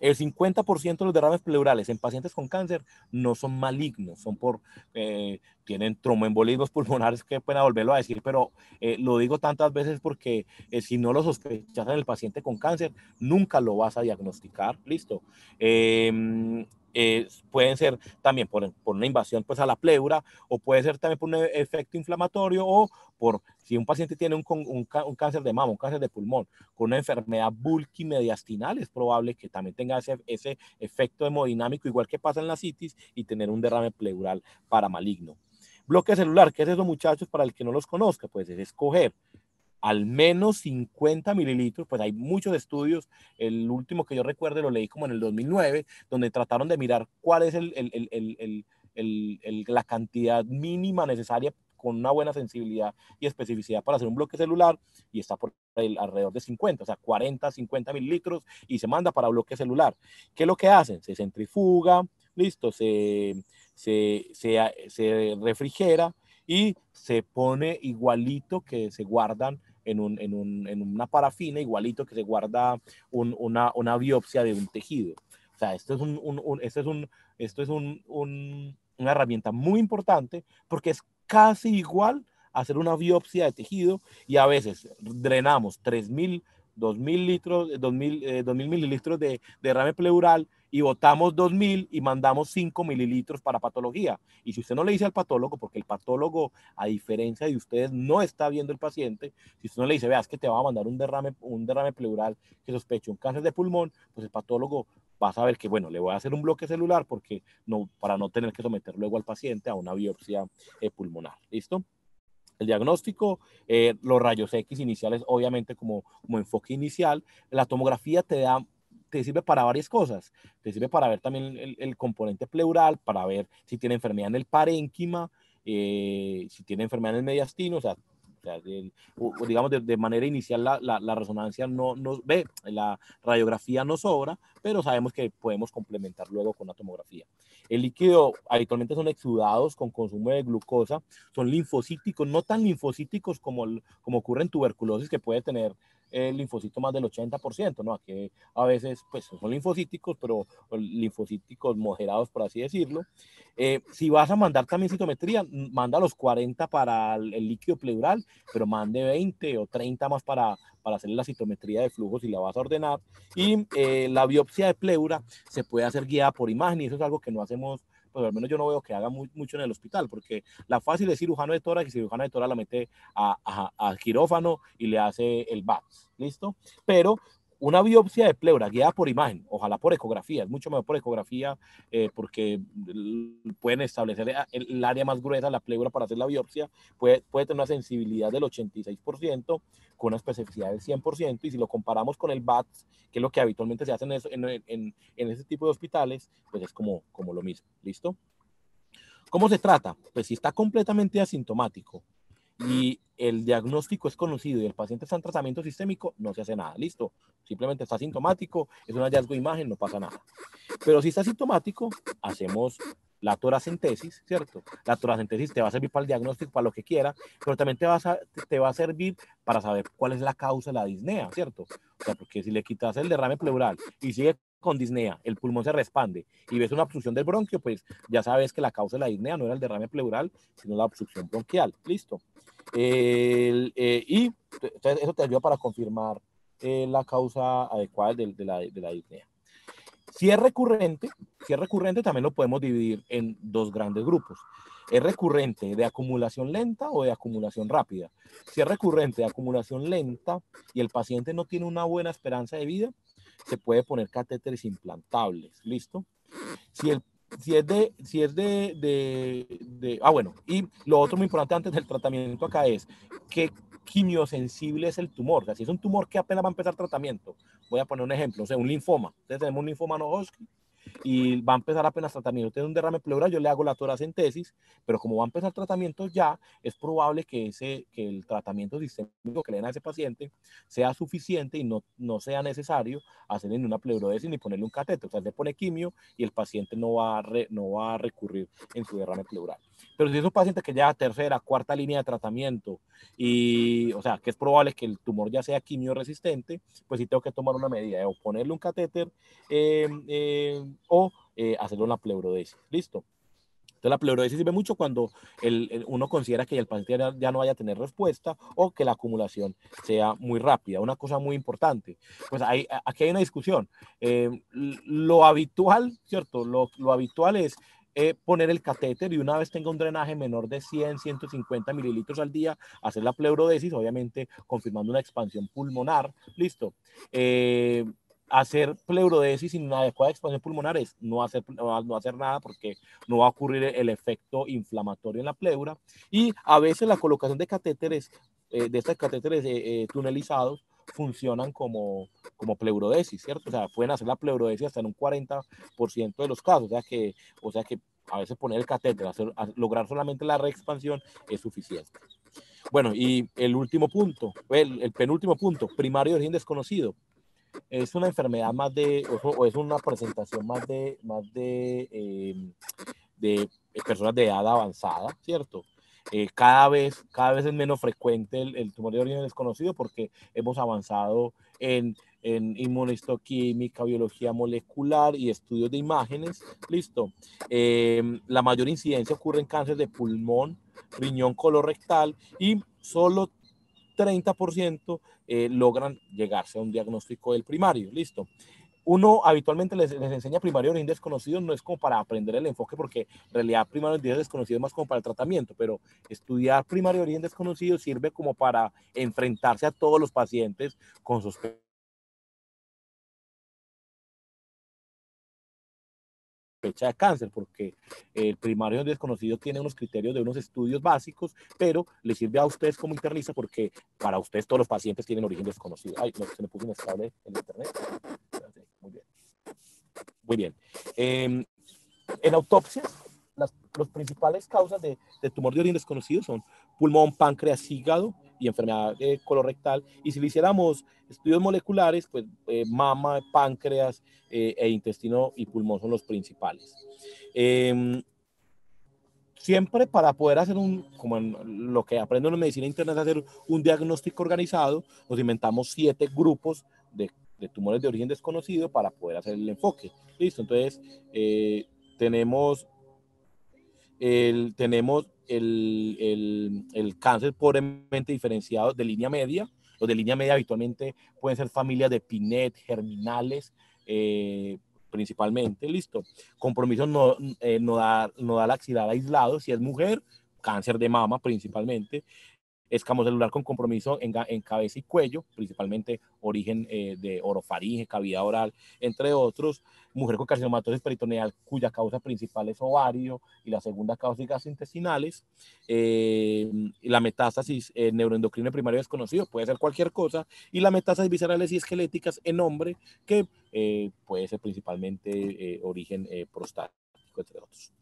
El 50% de los derrames pleurales en pacientes con cáncer no son malignos, son por, eh, tienen tromboembolismos pulmonares, que pueden volverlo a decir, pero eh, lo digo tantas veces porque eh, si no lo sospechas en el paciente con cáncer, nunca lo vas a diagnosticar, listo. Em, eh, pueden ser también por, una invasión pues, a la pleura o puede ser también por un e, efecto inflamatorio o por si un paciente tiene un, cáncer de mama, un cáncer de pulmón, con una enfermedad bulquimediastinal, es probable que también tenga ese, efecto hemodinámico, igual que pasa en la citis, y tener un derrame pleural para maligno Bloque celular, ¿qué es eso, muchachos? Para el que no los conozca, pues es escoger al menos 50 mililitros, pues hay muchos estudios, el último que yo recuerdo lo leí como en el 2009, donde trataron de mirar cuál es la cantidad mínima necesaria con una buena sensibilidad y especificidad para hacer un bloque celular y está por el, alrededor de 50, o sea, 40, 50 mililitros y se manda para bloque celular. ¿Qué es lo que hacen? Se centrifuga, listo, se, se, se, se refrigera y se pone igualito que se guardan en, un, en, un, en una parafina, igualito que se guarda una, una, biopsia de un tejido. O sea, esto es, un, es, un, esto es una herramienta muy importante porque es casi igual hacer una biopsia de tejido y a veces drenamos 3.000, 2.000 litros, 2.000, eh, mililitros de derrame pleural y votamos 2.000 y mandamos 5 mililitros para patología. Y si usted no le dice al patólogo, porque el patólogo, a diferencia de ustedes, no está viendo el paciente, si usted no le dice, veas que te va a mandar un derrame, un derrame pleural que sospecho un cáncer de pulmón, pues el patólogo va a saber que, bueno, le voy a hacer un bloque celular porque no, para no tener que someter luego al paciente a una biopsia eh, pulmonar. ¿Listo? el diagnóstico, eh, los rayos X iniciales, obviamente como, como enfoque inicial. La tomografía te da te sirve para varias cosas. Te sirve para ver también el, componente pleural, para ver si tiene enfermedad en el parénquima, eh, si tiene enfermedad en el mediastino, o sea, digamos, de, manera inicial la, resonancia no nos ve, la radiografía no sobra, pero sabemos que podemos complementar luego con la tomografía. El líquido habitualmente son exudados con consumo de glucosa, son linfocíticos, no tan linfocíticos como, como ocurre en tuberculosis, que puede tener el linfocito más del 80%, ¿no? Aquí a veces, pues son linfocíticos, pero linfocíticos moderados, por así decirlo. Eh, si vas a mandar también citometría, manda los 40 para el, líquido pleural, pero mande 20 o 30 más para, hacer la citometría de flujo si la vas a ordenar. Y eh, la biopsia de pleura se puede hacer guiada por imagen, y eso es algo que no hacemos pues al menos yo no veo que haga mucho en el hospital, porque la fácil es cirujano de que si cirujano de tórax la mete a, a, quirófano y le hace el VAPS, ¿listo? Pero una biopsia de pleura guiada por imagen, ojalá por ecografía, es mucho mejor por ecografía eh, porque pueden establecer ah, el, área más gruesa, la pleura, para hacer la biopsia, puede, puede tener una sensibilidad del 86% con una especificidad del 100% y si lo comparamos con el BATS, que es lo que habitualmente se hace en, en, ese tipo de hospitales, pues es como, como lo mismo, ¿listo? ¿Cómo se trata? Pues si está completamente asintomático y el diagnóstico es conocido y el paciente está en tratamiento sistémico, no se hace nada, listo. Simplemente está sintomático, es un hallazgo de imagen, no pasa nada. Pero si está sintomático, hacemos la toracentesis, ¿cierto? La toracentesis te va a servir para el diagnóstico, para lo que quiera, pero también te va a, te va a servir para saber cuál es la causa de la disnea, ¿cierto? O sea, porque si le quitas el derrame pleural y sigue con disnea, el pulmón se respande y ves una obstrucción del bronquio, pues ya sabes que la causa de la disnea no era el derrame pleural, sino la obstrucción bronquial. Listo. Eh, y eso te ayuda para confirmar eh, la causa adecuada de, de, la, de la disnea. Si es recurrente, si es recurrente también lo podemos dividir en dos grandes grupos. ¿Es recurrente de acumulación lenta o de acumulación rápida? Si es recurrente de acumulación lenta y el paciente no tiene una buena esperanza de vida, se puede poner catéteres implantables, ¿listo? Si, es, de, si es de, de, de, ah bueno, y lo otro muy importante antes del tratamiento acá es qué quimiosensible es el tumor. O si es un tumor que apenas va a empezar tratamiento, voy a poner un ejemplo, o sea, un linfoma. Entonces tenemos un linfoma no Hodgkin, y va a empezar apenas tratamiento. Tiene un derrame pleural, yo le hago la toracentesis, pero como va a empezar tratamiento ya, es probable que, ese, que el tratamiento sistémico que le den a ese paciente sea suficiente y no, no sea necesario hacerle ni una pleurodesis ni ponerle un catéter. O sea, le pone quimio y el paciente no va no va a recurrir en su derrame pleural. Pero si es un paciente que ya tercera, cuarta línea de tratamiento y, o sea, que es probable que el tumor ya sea quimioresistente, pues si tengo que tomar una medida o ponerle un catéter em, em, o eh, hacerle una pleurodesis. Listo. Entonces la pleurodesis sirve mucho cuando uno considera que el paciente ya, no vaya a tener respuesta o que la acumulación sea muy rápida. Una cosa muy importante, pues aquí hay una discusión. Em, lo habitual, ¿cierto? Lo, lo, habitual es eh, poner el catéter y una vez tenga un drenaje menor de 100, 150 mililitros al día, hacer la pleurodesis, obviamente confirmando una expansión pulmonar, listo. Eh, hacer pleurodesis sin una adecuada expansión pulmonar es no hacer, no hacer nada porque no va a ocurrir el efecto inflamatorio en la pleura. Y a veces la colocación de catéteres, eh, de estos catéteres tunelizados, funcionan como, como pleurodesis, ¿cierto? O sea, pueden hacer la pleurodesis hasta en un 40% de los casos, o sea que, o sea que a veces poner el catéter, lograr solamente la reexpansión es suficiente. Bueno, y el último punto, el, penúltimo punto, primario de origen desconocido. Es una enfermedad más de, o, es una presentación más de, más de, eh, de personas de edad avanzada, ¿cierto? Eh, cada, vez, cada vez es menos frecuente el, tumor de origen desconocido porque hemos avanzado en, en inmunohistoquímica, biología molecular y estudios de imágenes. Listo. Em, la mayor incidencia ocurre en cáncer de pulmón, riñón colorectal y solo 30% eh, logran llegarse a un diagnóstico del primario. Listo uno habitualmente les, enseña primario origen desconocido, no es como para aprender el enfoque, porque en realidad primario origen desconocido es más como para el tratamiento, pero estudiar primario origen desconocido sirve como para enfrentarse a todos los pacientes con sus. fecha de cáncer, porque el primario desconocido tiene unos criterios de unos estudios básicos, pero le sirve a ustedes como internista porque para ustedes todos los pacientes tienen origen desconocido. Ay, se me puso inestable en internet. Muy bien. Em, en autopsias, las, principales causas de, de tumor de origen desconocido son pulmón, páncreas, hígado, y enfermedad eh, colorectal. Y si le hiciéramos estudios moleculares, pues eh, mama, páncreas eh, e intestino y pulmón son los principales. Em, siempre para poder hacer un, como lo que aprendo en la medicina interna, es hacer un diagnóstico organizado, nos inventamos siete grupos de, de tumores de origen desconocido para poder hacer el enfoque. Listo, entonces eh, tenemos tenemos el, el, el, cáncer pobremente diferenciado de línea media. Los de línea media habitualmente pueden ser familias de pinet, germinales, eh, principalmente, listo. Compromiso no, eh, da da la axilar aislado, si es mujer, cáncer de mama principalmente escamocelular con compromiso en, cabeza y cuello, principalmente origen eh, de orofaringe, cavidad oral, entre otros, mujer con carcinomatosis peritoneal cuya causa principal es ovario y la segunda causa es gastrointestinales, eh, la metástasis neuroendocrina eh, neuroendocrina primario desconocido, puede ser cualquier cosa, y la metástasis viscerales y esqueléticas en hombre que eh, puede ser principalmente origen prostático, entre otros.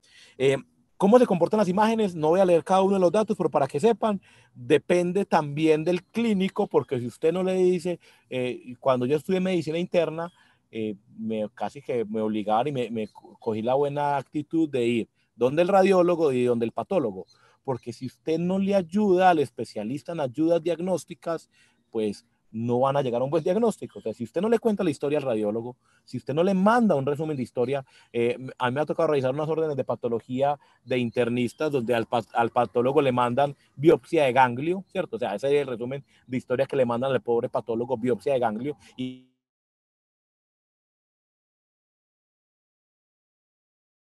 ¿Cómo se comportan las imágenes? No voy a leer cada uno de los datos, pero para que sepan, depende también del clínico, porque si usted no le dice, eh, cuando yo estudié medicina interna, eh, me, casi que me obligaron y me, me, cogí la buena actitud de ir donde el radiólogo y donde el patólogo, porque si usted no le ayuda al especialista en ayudas diagnósticas, pues no van a llegar a un buen diagnóstico. O sea, si usted no le cuenta la historia al radiólogo, si usted no le manda un resumen de historia, eh, a mí me ha tocado realizar unas órdenes de patología de internistas donde al, patólogo le mandan biopsia de ganglio, ¿cierto? O sea, ese es el resumen de historia que le mandan al pobre patólogo, biopsia de ganglio.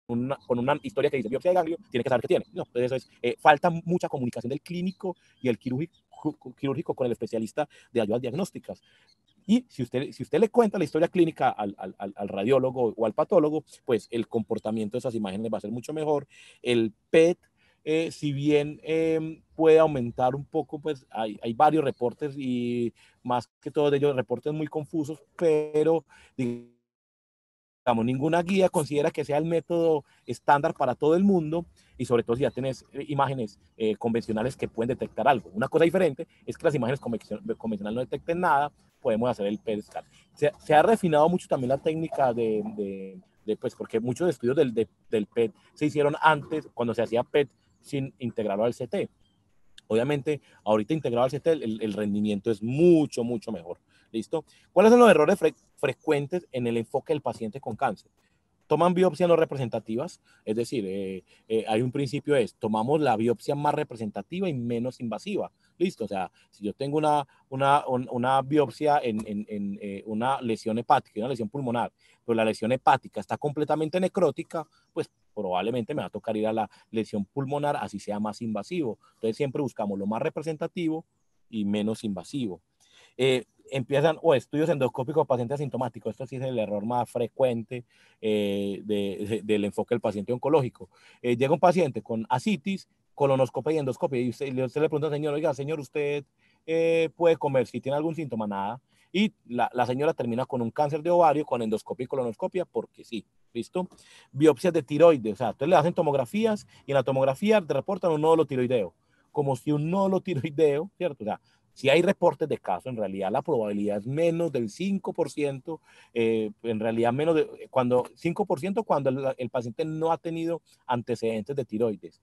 con una historia que dice biopsia de ganglio, tiene que saber qué tiene. No, eso es, eh, falta mucha comunicación del clínico y el quirúrgico, quirúrgico con el especialista de ayudas diagnósticas. Y si usted, si usted le cuenta la historia clínica al, al, al, radiólogo o al patólogo, pues el comportamiento de esas imágenes va a ser mucho mejor. El PET, eh, si bien em, puede aumentar un poco, pues hay, hay varios reportes y más que todos ellos reportes muy confusos, pero digamos, ninguna guía considera que sea el método estándar para todo el mundo y sobre todo si ya tienes eh, imágenes eh, convencionales que pueden detectar algo. Una cosa diferente es que las imágenes convencionales no detecten nada, podemos hacer el PET-SCAN. Se, ha refinado mucho también la técnica de, pues, porque muchos estudios del, PET se hicieron antes, cuando se hacía PET sin integrarlo al CT. Obviamente, ahorita integrado al CT, el, el rendimiento es mucho, mucho mejor. ¿Listo? ¿Cuáles son los errores frecuentes en el enfoque del paciente con cáncer. Toman biopsias no representativas, es decir, eh, eh, hay un principio es, tomamos la biopsia más representativa y menos invasiva. Listo, o sea, si yo tengo una, una, una biopsia en, en, eh, una lesión hepática, una lesión pulmonar, pero la lesión hepática está completamente necrótica, pues probablemente me va a tocar ir a la lesión pulmonar, así sea más invasivo. Entonces siempre buscamos lo más representativo y menos invasivo. Eh, empiezan o estudios endoscópicos pacientes asintomáticos. Esto sí es el error más frecuente eh, del enfoque del paciente oncológico. Eh, llega un paciente con asitis, colonoscopia y endoscopia y usted, le pregunta al señor, oiga, señor, usted puede comer si tiene algún síntoma, nada. Y la, señora termina con un cáncer de ovario, con endoscopia y colonoscopia, porque sí, ¿listo? Biopsias de tiroides, o sea, entonces le hacen tomografías y en la tomografía te reportan un nódulo tiroideo, como si un nódulo tiroideo, ¿cierto? O sea, si hay reportes de caso, en realidad la probabilidad es menos del 5%, eh, en realidad menos de cuando 5% cuando el, el, paciente no ha tenido antecedentes de tiroides.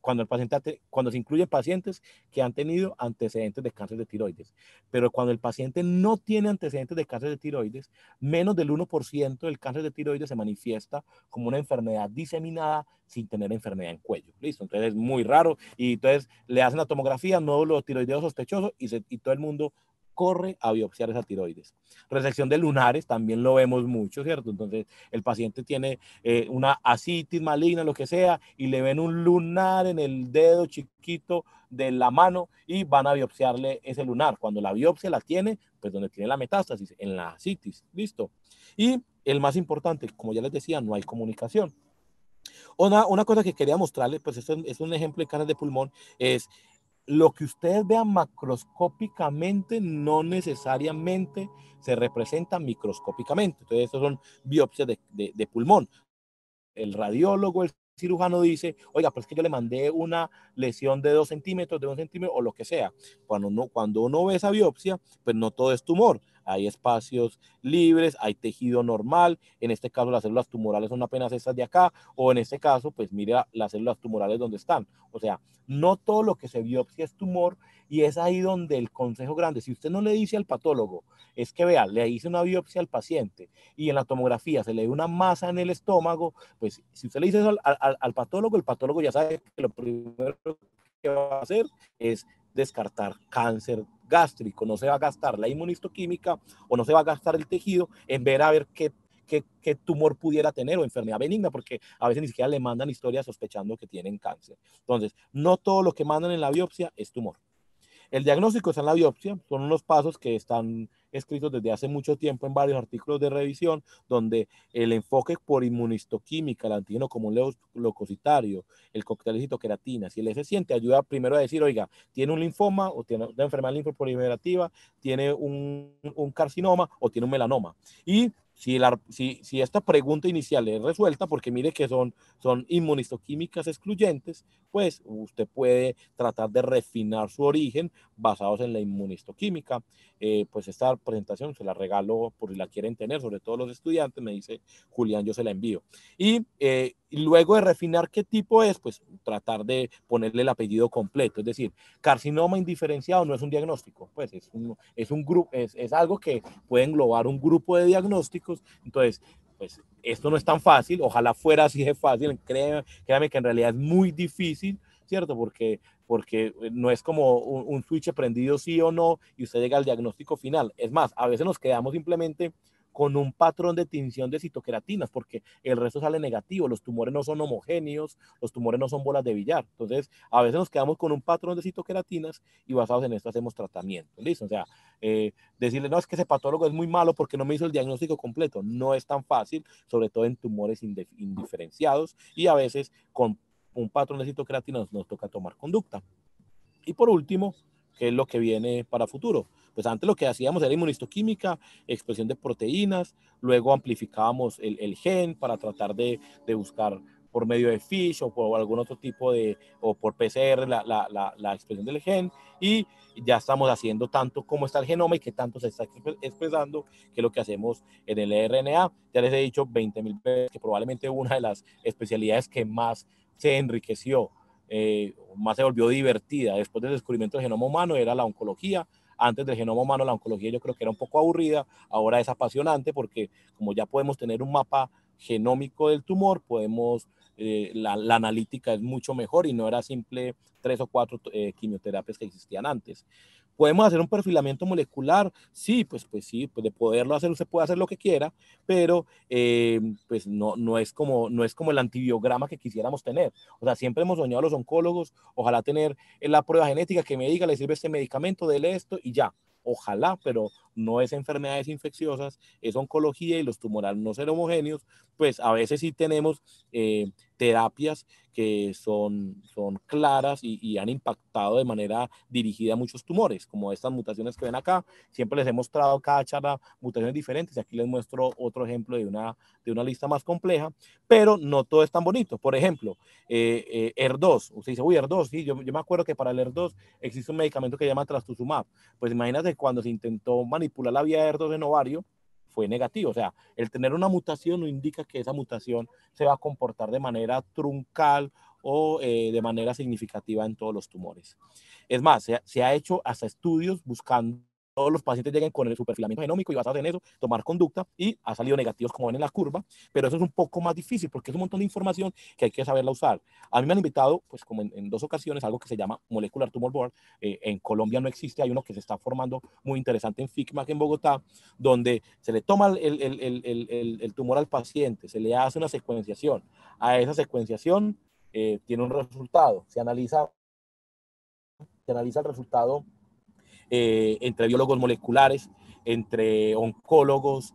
Cuando, el paciente, cuando se incluyen pacientes que han tenido antecedentes de cáncer de tiroides. Pero cuando el paciente no tiene antecedentes de cáncer de tiroides, menos del 1% del cáncer de tiroides se manifiesta como una enfermedad diseminada sin tener enfermedad en cuello. ¿Listo? Entonces es muy raro. Y entonces le hacen la tomografía, nódulo tiroideo sospechoso y, y todo el mundo corre a biopsiar esa tiroides. Resección de lunares también lo vemos mucho, ¿cierto? Entonces el paciente tiene eh, una asitis maligna, lo que sea, y le ven un lunar en el dedo chiquito de la mano y van a biopsiarle ese lunar. Cuando la biopsia la tiene, pues donde tiene la metástasis, en la asitis, listo. Y el más importante, como ya les decía, no hay comunicación. Una, cosa que quería mostrarles, pues esto es, un ejemplo de cáncer de pulmón, es lo que ustedes vean macroscópicamente no necesariamente se representa microscópicamente. Entonces, eso son biopsias de, pulmón. El radiólogo, el cirujano dice, oiga, pues que yo le mandé una lesión de dos centímetros, de un centímetro o lo que sea. Cuando uno, cuando uno ve esa biopsia, pues no todo es tumor hay espacios libres, hay tejido normal, en este caso las células tumorales son apenas estas de acá, o en este caso, pues mira las células tumorales donde están. O sea, no todo lo que se biopsia es tumor y es ahí donde el consejo grande, si usted no le dice al patólogo, es que vea, le hice una biopsia al paciente y en la tomografía se le ve una masa en el estómago, pues si usted le dice eso al, al patólogo, el patólogo ya sabe que lo primero que va a hacer es descartar cáncer gástrico, no se va a gastar la inmunistoquímica o no se va a gastar el tejido en ver a ver qué, qué, qué tumor pudiera tener o enfermedad benigna, porque a veces ni siquiera le mandan historias sospechando que tienen cáncer. Entonces, no todo lo que mandan en la biopsia es tumor. El diagnóstico está en la biopsia, son unos pasos que están escritos desde hace mucho tiempo en varios artículos de revisión, donde el enfoque por inmunistoquímica, el antígeno como leucocitario, el de queratina, si el se siente, ayuda primero a decir, oiga, tiene un linfoma o tiene una enfermedad linfoproliferativa, tiene un, un carcinoma o tiene un melanoma. Y si, esta pregunta inicial es resuelta, porque mire que son, son inmunistoquímicas excluyentes, pues usted puede tratar de refinar su origen basados en la inmunistoquímica. Eh, pues esta presentación se la regalo por si la quieren tener, sobre todo los estudiantes, me dice Julián, yo se la envío. Y eh, y luego de refinar qué tipo es, pues tratar de ponerle el apellido completo. Es decir, carcinoma indiferenciado no es un diagnóstico, pues es un, es un grupo, es, algo que puede englobar un grupo de diagnósticos. Entonces, pues esto no es tan fácil, ojalá fuera así de fácil, créanme, que en realidad es muy difícil, ¿cierto? Porque, porque eh, no es como un, switch prendido sí o no y usted llega al diagnóstico final. Es más, a veces nos quedamos simplemente con un patrón de tinción de citoqueratinas, porque el resto sale negativo, los tumores no son homogéneos, los tumores no son bolas de billar. Entonces, a veces nos quedamos con un patrón de citoqueratinas y basados en esto hacemos tratamiento, ¿listo? O sea, eh, decirle, no, es que ese patólogo es muy malo porque no me hizo el diagnóstico completo, no es tan fácil, sobre todo en tumores indiferenciados y a veces con un patrón de citoqueratinas nos toca tomar conducta. Y por último, qué es lo que viene para futuro. Pues antes lo que hacíamos era inmunistoquímica, expresión de proteínas, luego amplificábamos el, gen para tratar de, buscar por medio de FISH o por algún otro tipo de, o por PCR, la, la, expresión del gen, y ya estamos haciendo tanto como está el genoma y que tanto se está expresando, que lo que hacemos en el RNA. Ya les he dicho 20.000 mil veces que probablemente una de las especialidades que más se enriqueció eh, más se volvió divertida. Después del descubrimiento del genoma humano era la oncología. Antes del genoma humano la oncología yo creo que era un poco aburrida, ahora es apasionante porque como ya podemos tener un mapa genómico del tumor, podemos, eh, la, analítica es mucho mejor y no era simple tres o cuatro eh, quimioterapias que existían antes. ¿Podemos hacer un perfilamiento molecular? Sí, pues, pues sí, pues de poderlo hacer, usted puede hacer lo que quiera, pero eh, pues no, no, es como, no es como el antibiograma que quisiéramos tener. O sea, siempre hemos soñado a los oncólogos, ojalá tener eh, la prueba genética que me diga, le sirve este medicamento, dele esto y ya ojalá, pero no es enfermedades infecciosas, es oncología y los tumorales no ser homogéneos, pues a veces sí tenemos eh, terapias que son, claras y, han impactado de manera dirigida a muchos tumores, como estas mutaciones que ven acá. Siempre les he mostrado cada charla mutaciones diferentes. Aquí les muestro otro ejemplo de una, de una lista más compleja, pero no todo es tan bonito. Por ejemplo, eh, eh, R ER2. Usted dice, uy, ER2, sí, yo, yo, me acuerdo que para el ER2 existe un medicamento que se llama trastuzumab. Pues imagínate cuando se intentó manipular la vía de en ovario, fue negativo. O sea, el tener una mutación no indica que esa mutación se va a comportar de manera truncal o eh, de manera significativa en todos los tumores. Es más, se se ha hecho hasta estudios buscando todos los pacientes lleguen con el superfilamiento genómico y a en eso, tomar conducta y ha salido negativos como ven en la curva, pero eso es un poco más difícil porque es un montón de información que hay que saberla usar. A mí me han invitado, pues como en, dos ocasiones, algo que se llama Molecular Tumor Board, eh, en Colombia no existe, hay uno que se está formando muy interesante en FICMAC en Bogotá, donde se le toma el, tumor al paciente, se le hace una secuenciación, a esa secuenciación eh, tiene un resultado, se analiza, se analiza el resultado eh, entre biólogos moleculares, entre oncólogos,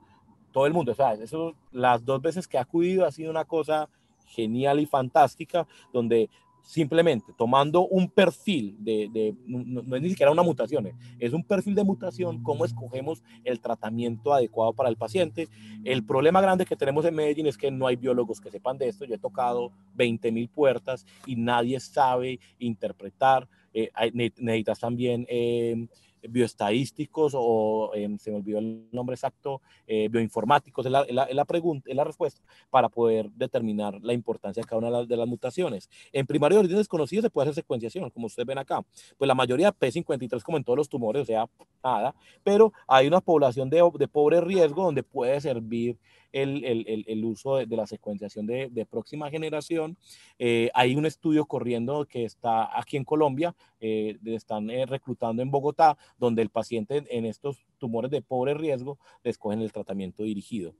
todo el mundo. O sea, eso, las dos veces que ha acudido ha sido una cosa genial y fantástica, donde simplemente tomando un perfil de, no, es ni siquiera una mutación, eh, es un perfil de mutación, cómo escogemos el tratamiento adecuado para el paciente. El problema grande que tenemos en Medellín es que no hay biólogos que sepan de esto. Yo he tocado 20.000 puertas y nadie sabe interpretar eh, necesitas también em, bioestadísticos o, em, se me olvidó el nombre exacto, eh, bioinformáticos, es la, pregunta, es la respuesta, para poder determinar la importancia de cada una de las, mutaciones. En primarios de origen desconocido se puede hacer secuenciación, como ustedes ven acá. Pues la mayoría P53, como en todos los tumores, o sea, nada, pero hay una población de, pobre riesgo donde puede servir el, uso de, la secuenciación de, próxima generación. Eh, hay un estudio corriendo que está aquí en Colombia, eh, están eh, reclutando en Bogotá, donde el paciente en estos tumores de pobre riesgo les cogen el tratamiento dirigido.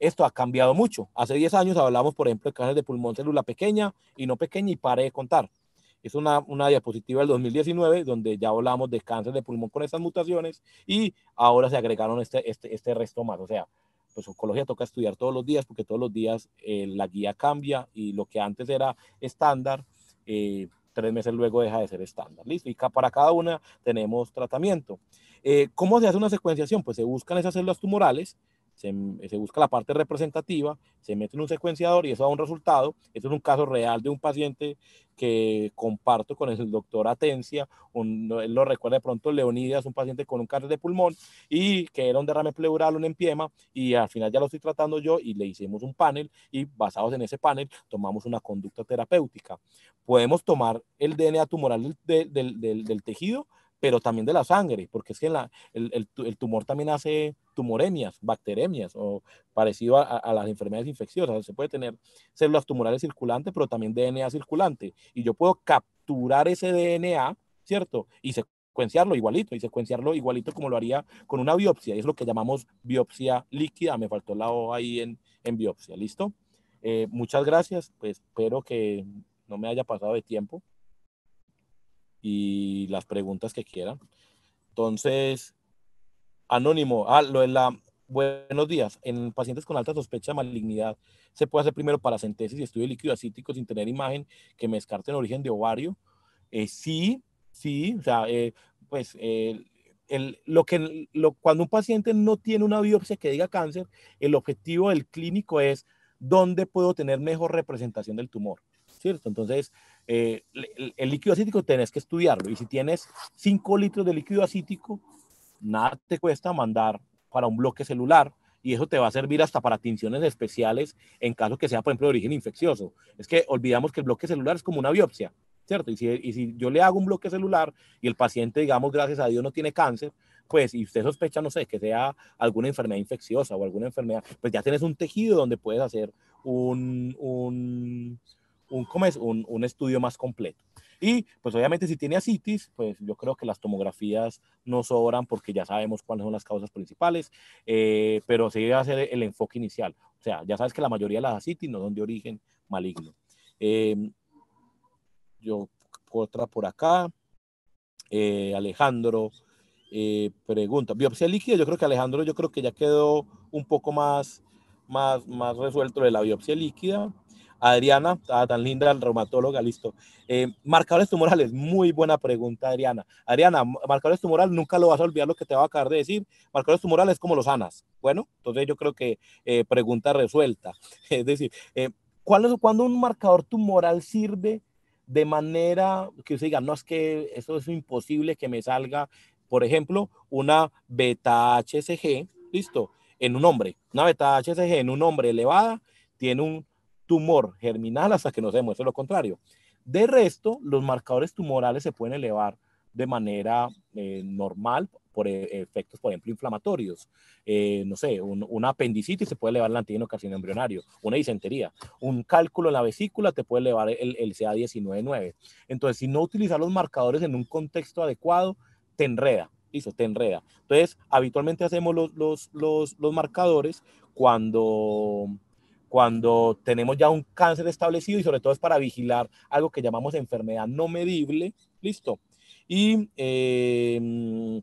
Esto ha cambiado mucho. Hace 10 años hablábamos, por ejemplo, de cáncer de pulmón célula pequeña y no pequeña y pare de contar es una, una diapositiva del 2019, donde ya hablamos de cáncer de pulmón con estas mutaciones y ahora se agregaron este, este, este resto más. O sea, pues oncología toca estudiar todos los días porque todos los días eh, la guía cambia y lo que antes era estándar, eh, tres meses luego deja de ser estándar. Listo, y para cada una tenemos tratamiento. Eh, ¿Cómo se hace una secuenciación? Pues se buscan esas células tumorales se, busca la parte representativa, se mete en un secuenciador y eso da un resultado. Esto es un caso real de un paciente que comparto con el doctor Atencia, él lo recuerda de pronto Leonidas, un paciente con un cáncer de pulmón y que era un derrame pleural, un empiema, y al final ya lo estoy tratando yo y le hicimos un panel y basados en ese panel tomamos una conducta terapéutica. Podemos tomar el DNA tumoral del tejido pero también de la sangre, porque es que el, el, tumor también hace tumoremias, bacteremias o parecido a, a, las enfermedades infecciosas. Se puede tener células tumorales circulantes, pero también DNA circulante. Y yo puedo capturar ese DNA, ¿cierto? Y secuenciarlo igualito, y secuenciarlo igualito como lo haría con una biopsia. Y es lo que llamamos biopsia líquida. Me faltó la O ahí en, en biopsia, ¿listo? Eh, muchas gracias, pues espero que no me haya pasado de tiempo y las preguntas que quieran. Entonces, anónimo, ah, lo la, buenos días, en pacientes con alta sospecha de malignidad, se puede hacer primero paracentesis y estudio de líquido acítico sin tener imagen que me en origen de ovario. Eh, sí, sí, o sea, eh, pues eh, lo que, cuando un paciente no tiene una biopsia que diga cáncer, el objetivo del clínico es dónde puedo tener mejor representación del tumor. ¿cierto? Entonces, eh, el, líquido acítico tenés que estudiarlo y si tienes 5 litros de líquido acítico, nada te cuesta mandar para un bloque celular y eso te va a servir hasta para tinciones especiales en caso que sea, por ejemplo, de origen infeccioso. Es que olvidamos que el bloque celular es como una biopsia, ¿cierto? Y si, y si yo le hago un bloque celular y el paciente, digamos, gracias a Dios no tiene cáncer, pues, y usted sospecha, no sé, que sea alguna enfermedad infecciosa o alguna enfermedad, pues ya tienes un tejido donde puedes hacer un, un, un, un, estudio más completo. Y pues obviamente si tiene asitis, pues yo creo que las tomografías no sobran porque ya sabemos cuáles son las causas principales, eh, pero se debe hacer el enfoque inicial. O sea, ya sabes que la mayoría de las asitis no son de origen maligno. Em, yo, otra por acá. Eh, Alejandro eh, pregunta, biopsia líquida, yo creo que Alejandro, yo creo que ya quedó un poco más, más, más resuelto de la biopsia líquida. Adriana, tan linda, el reumatóloga, listo. Eh, marcadores tumorales, muy buena pregunta, Adriana. Adriana, marcadores tumorales, nunca lo vas a olvidar lo que te va a acabar de decir. Marcadores tumorales como los sanas. Bueno, entonces yo creo que eh, pregunta resuelta. Es decir, eh, ¿cuándo, un marcador tumoral sirve de manera que usted diga, no es que eso es imposible que me salga, por ejemplo, una beta HCG, listo, en un hombre, una beta HCG en un hombre elevada tiene un tumor germinal hasta que no se demuestre lo contrario. De resto, los marcadores tumorales se pueden elevar de manera eh, normal por e, efectos, por ejemplo, inflamatorios. Eh, no sé, un, apendicitis se puede elevar el antígeno carcinoma embrionario, una disentería, un cálculo en la vesícula te puede elevar el, CA19-9. Entonces, si no utilizas los marcadores en un contexto adecuado, te enreda, listo, te enreda. Entonces, habitualmente hacemos los, los, los, los marcadores cuando cuando tenemos ya un cáncer establecido y sobre todo es para vigilar algo que llamamos enfermedad no medible, listo. Y eh,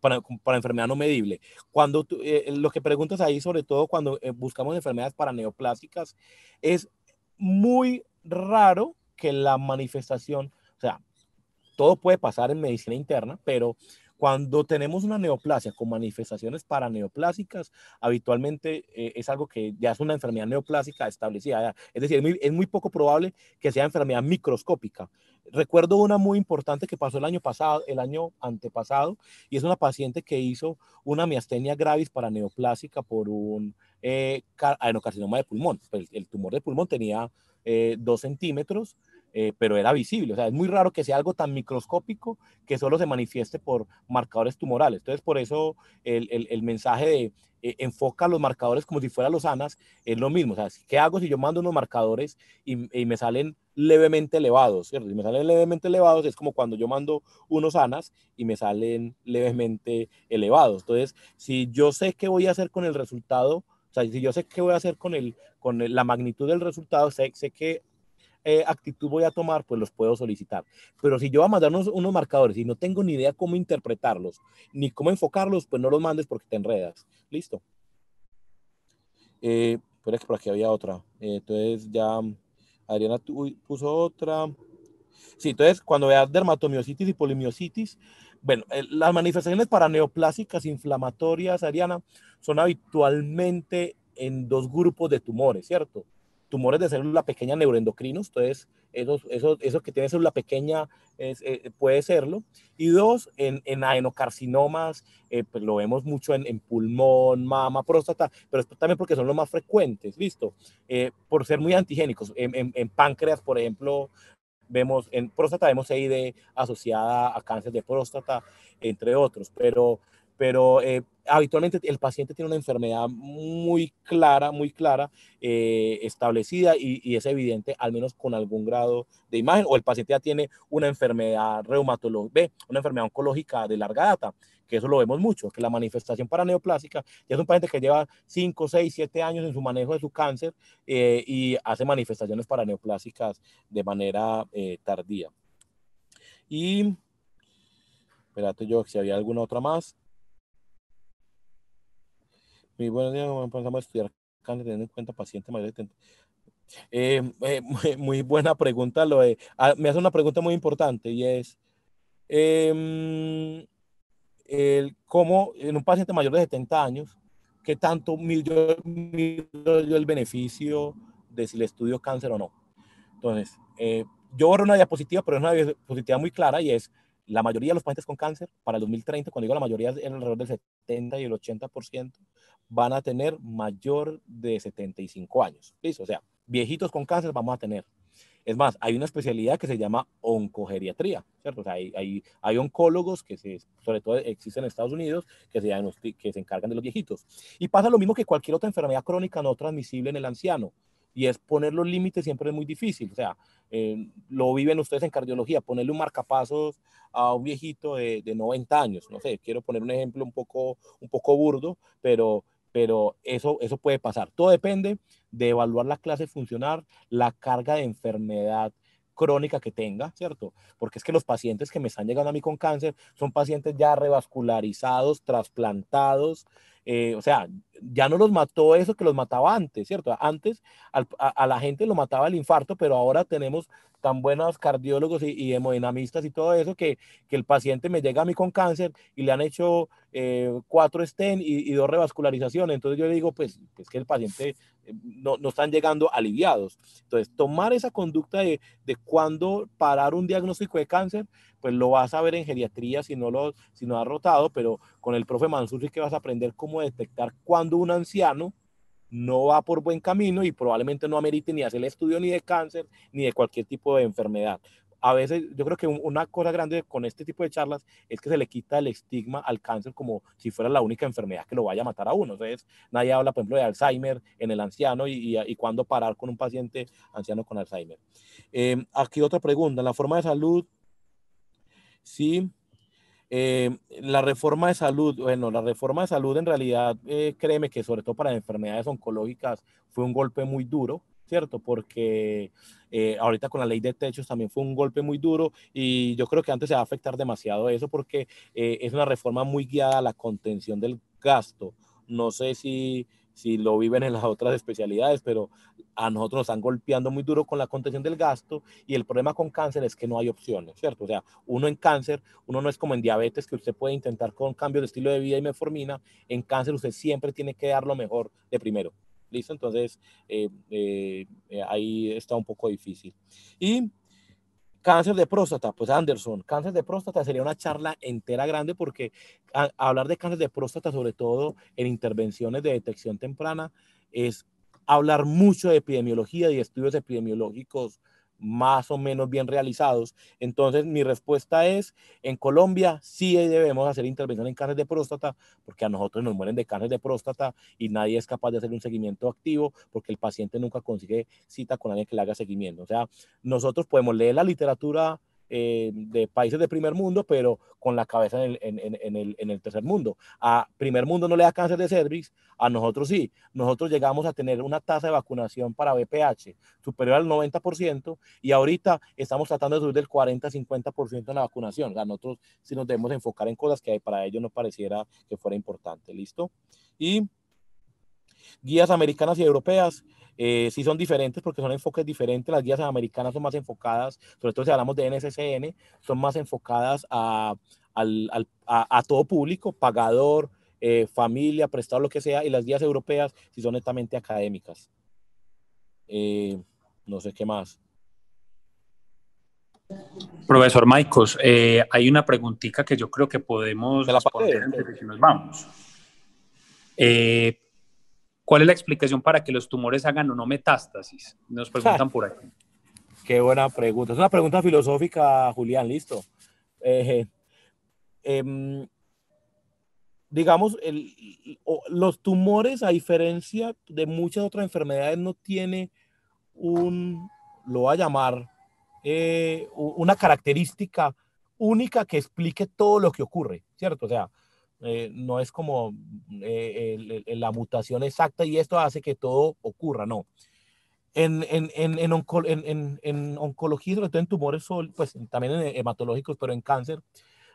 para, enfermedad no medible. Cuando tú, eh, lo que preguntas ahí, sobre todo cuando eh, buscamos enfermedades para neoplásicas, es muy raro que la manifestación, o sea, todo puede pasar en medicina interna, pero cuando tenemos una neoplasia con manifestaciones paraneoplásicas, habitualmente eh, es algo que ya es una enfermedad neoplásica establecida. Es decir, es muy, poco probable que sea enfermedad microscópica. Recuerdo una muy importante que pasó el año pasado, el año antepasado, y es una paciente que hizo una miastenia gravis paraneoplásica por un eh, adenocarcinoma de pulmón. Pues, el tumor de pulmón tenía eh, dos centímetros eh, pero era visible. O sea, es muy raro que sea algo tan microscópico que solo se manifieste por marcadores tumorales. Entonces, por eso el, mensaje de eh, enfoca los marcadores como si fueran los sanas, es lo mismo. O sea, ¿qué hago si yo mando unos marcadores y, me salen levemente elevados? Si me salen levemente elevados es como cuando yo mando unos sanas y me salen levemente elevados. Entonces, si yo sé qué voy a hacer con el resultado, o sea, si yo sé qué voy a hacer con, el, con la magnitud del resultado, sé, sé que eh, actitud voy a tomar, pues los puedo solicitar. Pero si yo voy a mandarnos unos, marcadores y no tengo ni idea cómo interpretarlos, ni cómo enfocarlos, pues no los mandes porque te enredas. Listo. Eh, ejemplo, que por aquí había otra. Eh, entonces ya Adriana puso otra. Sí, entonces cuando veas dermatomiositis y polimiositis, bueno, eh, las manifestaciones neoplásicas, inflamatorias, Adriana, son habitualmente en dos grupos de tumores, ¿cierto? tumores de célula pequeña neuroendocrinos, entonces esos, esos, esos que tienen célula pequeña eh, puede serlo. Y dos, en, adenocarcinomas, eh, pues lo vemos mucho en, pulmón, mama, próstata, pero también porque son los más frecuentes, ¿listo? Eh, por ser muy antigénicos. En, páncreas, por ejemplo, vemos en próstata vemos EID asociada a cáncer de próstata, entre otros, pero pero eh, habitualmente el paciente tiene una enfermedad muy clara, muy clara, eh, establecida y, es evidente, al menos con algún grado de imagen, o el paciente ya tiene una enfermedad reumatológica, una enfermedad oncológica de larga data, que eso lo vemos mucho, que la manifestación paraneoplásica ya es un paciente que lleva 5, 6, 7 años en su manejo de su cáncer eh, y hace manifestaciones paraneoplásicas de manera tardía. Y espérate yo, si había alguna otra más. Muy buenos días, a estudiar cáncer teniendo en cuenta paciente mayor de eh, eh, muy, buena pregunta. Lo eh, ah, me hace una pregunta muy importante y es em, cómo en un paciente mayor de 70 años, qué tanto mido el beneficio de si le estudio cáncer o no. Entonces, yo borro una diapositiva, pero es una diapositiva muy clara y es la mayoría de los pacientes con cáncer para el 2030, cuando digo la mayoría, es alrededor del 70 y el 80%, van a tener mayor de 75 años. ¿Listo? O sea, viejitos con cáncer vamos a tener. Es más, hay una especialidad que se llama oncogeriatría, ¿cierto? O sea, hay, hay, hay, oncólogos que se, sobre todo existen en Estados Unidos que se, que se encargan de los viejitos. Y pasa lo mismo que cualquier otra enfermedad crónica no transmisible en el anciano. Y es poner los límites siempre es muy difícil. O sea, eh, lo viven ustedes en cardiología, ponerle un marcapasos a un viejito de, de, 90 años. No sé, quiero poner un ejemplo un poco, un poco burdo, pero pero eso, eso puede pasar. Todo depende de evaluar la clase funcional, la carga de enfermedad crónica que tenga, ¿cierto? Porque es que los pacientes que me están llegando a mí con cáncer son pacientes ya revascularizados, trasplantados, eh, o sea, ya no los mató eso que los mataba antes, ¿cierto? Antes a, la gente lo mataba el infarto, pero ahora tenemos tan buenos cardiólogos y, hemodinamistas y todo eso que, que, el paciente me llega a mí con cáncer y le han hecho eh, cuatro estén y, dos revascularizaciones. Entonces yo digo, pues, es pues que el paciente eh, no, están llegando aliviados. Entonces, tomar esa conducta de, de cuándo parar un diagnóstico de cáncer pues lo vas a ver en geriatría si no lo si no has rotado, pero con el profe Mansur que vas a aprender cómo detectar cuando un anciano no va por buen camino y probablemente no amerite ni hacer el estudio ni de cáncer ni de cualquier tipo de enfermedad. A veces yo creo que una cosa grande con este tipo de charlas es que se le quita el estigma al cáncer como si fuera la única enfermedad que lo vaya a matar a uno. Entonces nadie habla, por ejemplo, de Alzheimer en el anciano y, y, cuándo parar con un paciente anciano con Alzheimer. Eh, aquí otra pregunta, la forma de salud ¿sí? Eh, la reforma de salud, bueno, la reforma de salud en realidad, eh, créeme que sobre todo para enfermedades oncológicas fue un golpe muy duro, ¿cierto? Porque eh, ahorita con la ley de techos también fue un golpe muy duro y yo creo que antes se va a afectar demasiado eso porque es una reforma muy guiada a la contención del gasto. No sé si si lo viven en las otras especialidades, pero a nosotros nos están golpeando muy duro con la contención del gasto y el problema con cáncer es que no hay opciones, ¿cierto? O sea, uno en cáncer, uno no es como en diabetes que usted puede intentar con cambio de estilo de vida y metformina, en cáncer usted siempre tiene que dar lo mejor de primero, ¿listo? Entonces, eh, eh, eh, ahí está un poco difícil. Y Cáncer de próstata, pues Anderson, cáncer de próstata sería una charla entera grande porque hablar de cáncer de próstata, sobre todo en intervenciones de detección temprana, es hablar mucho de epidemiología y estudios epidemiológicos más o menos bien realizados. Entonces, mi respuesta es, en Colombia sí debemos hacer intervención en cáncer de próstata, porque a nosotros nos mueren de cáncer de próstata y nadie es capaz de hacer un seguimiento activo, porque el paciente nunca consigue cita con alguien que le haga seguimiento. O sea, nosotros podemos leer la literatura eh, de países de primer mundo, pero con la cabeza en el, tercer mundo. A primer mundo no le da cáncer de cervix, a nosotros sí. Nosotros llegamos a tener una tasa de vacunación para VPH superior al 90% y ahorita estamos tratando de subir del 40-50% en la vacunación. O sea, nosotros sí nos debemos enfocar en cosas que para ellos nos pareciera que fuera importante. ¿Listo? Y guías americanas y europeas. Eh, sí son diferentes porque son enfoques diferentes. Las guías americanas son más enfocadas, sobre todo si hablamos de NSCN, son más enfocadas a, todo público, pagador, eh, familia, prestado, lo que sea, y las guías europeas sí son netamente académicas. Eh, no sé qué más. Profesor Maicos, hay una preguntita que yo creo que podemos la responder antes de que nos vamos. Eh, ¿Cuál es la explicación para que los tumores hagan o no metástasis? Nos preguntan por ahí. Qué buena pregunta. Es una pregunta filosófica, Julián, listo. Eh, em, digamos, el, los tumores, a diferencia de muchas otras enfermedades, no tiene un, lo voy a llamar, eh, una característica única que explique todo lo que ocurre, ¿cierto? O sea, eh, no es como eh, la mutación exacta y esto hace que todo ocurra, no. En, en, en, en oncología, sobre todo en tumores, pues también en hematológicos, pero en cáncer,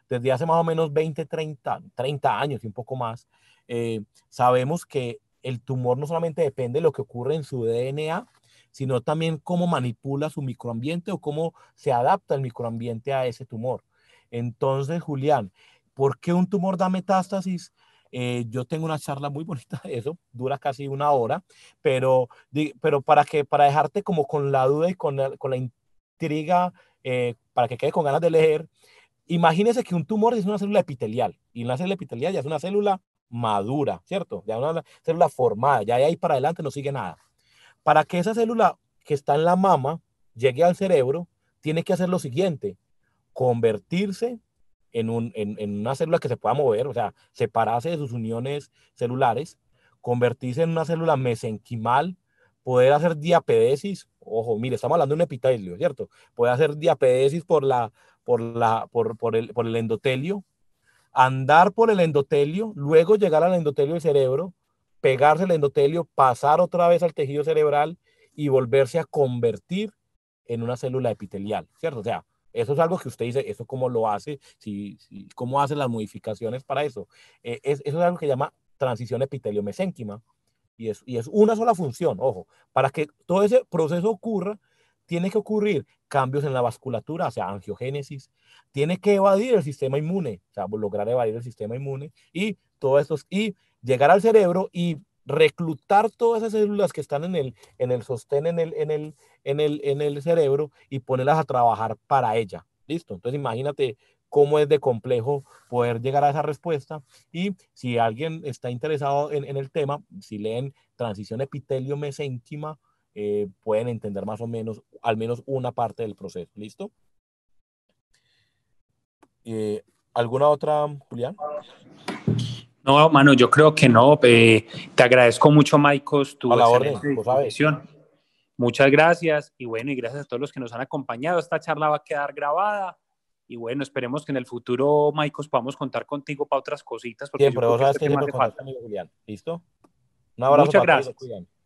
desde hace más o menos 20, 30, 30 años y un poco más, eh, sabemos que el tumor no solamente depende de lo que ocurre en su DNA, sino también cómo manipula su microambiente o cómo se adapta el microambiente a ese tumor. Entonces, Julián, ¿Por qué un tumor da metástasis? Eh, yo tengo una charla muy bonita de eso, dura casi una hora, pero, pero para, que, para dejarte como con la duda y con la, intriga, eh, para que quede con ganas de leer, imagínese que un tumor es una célula epitelial y una célula epitelial ya es una célula madura, ¿cierto? Ya una célula formada, ya de ahí para adelante no sigue nada. Para que esa célula que está en la mama llegue al cerebro, tiene que hacer lo siguiente, convertirse en, una célula que se pueda mover, o sea, separarse de sus uniones celulares, convertirse en una célula mesenquimal, poder hacer diapedesis, ojo, mire, estamos hablando de un epitelio, ¿cierto? puede hacer diapedesis por, la, por, la, por, el, por el endotelio, andar por el endotelio, luego llegar al endotelio del cerebro, pegarse al endotelio, pasar otra vez al tejido cerebral y volverse a convertir en una célula epitelial, ¿cierto? O sea, eso es algo que usted dice, ¿eso cómo lo hace? Si, ¿Cómo hace las modificaciones para eso? Eh, es, eso es algo que llama transición mesénquima y es, y es una sola función, ojo. Para que todo ese proceso ocurra, tiene que ocurrir cambios en la vasculatura, o sea, angiogénesis, tiene que evadir el sistema inmune, o sea, lograr evadir el sistema inmune y todo esto, y llegar al cerebro y reclutar todas esas células que están en el, en el sostén, en el, en, el, en, el, en el cerebro y ponerlas a trabajar para ella. Listo, entonces imagínate cómo es de complejo poder llegar a esa respuesta. Y si alguien está interesado en, el tema, si leen transición epitelio mesénquima, eh, pueden entender más o menos, al menos una parte del proceso. ¿Listo? Eh, ¿Alguna otra, Julián? No, mano, yo creo que no. Eh, te agradezco mucho, Maicos, tu a Muchas gracias y bueno, y gracias a todos los que nos han acompañado. Esta charla va a quedar grabada y bueno, esperemos que en el futuro, Maicos, podamos contar contigo para otras cositas. Porque vos sabes que, con falta. Julián. ¿Listo? Un abrazo. Muchas gracias.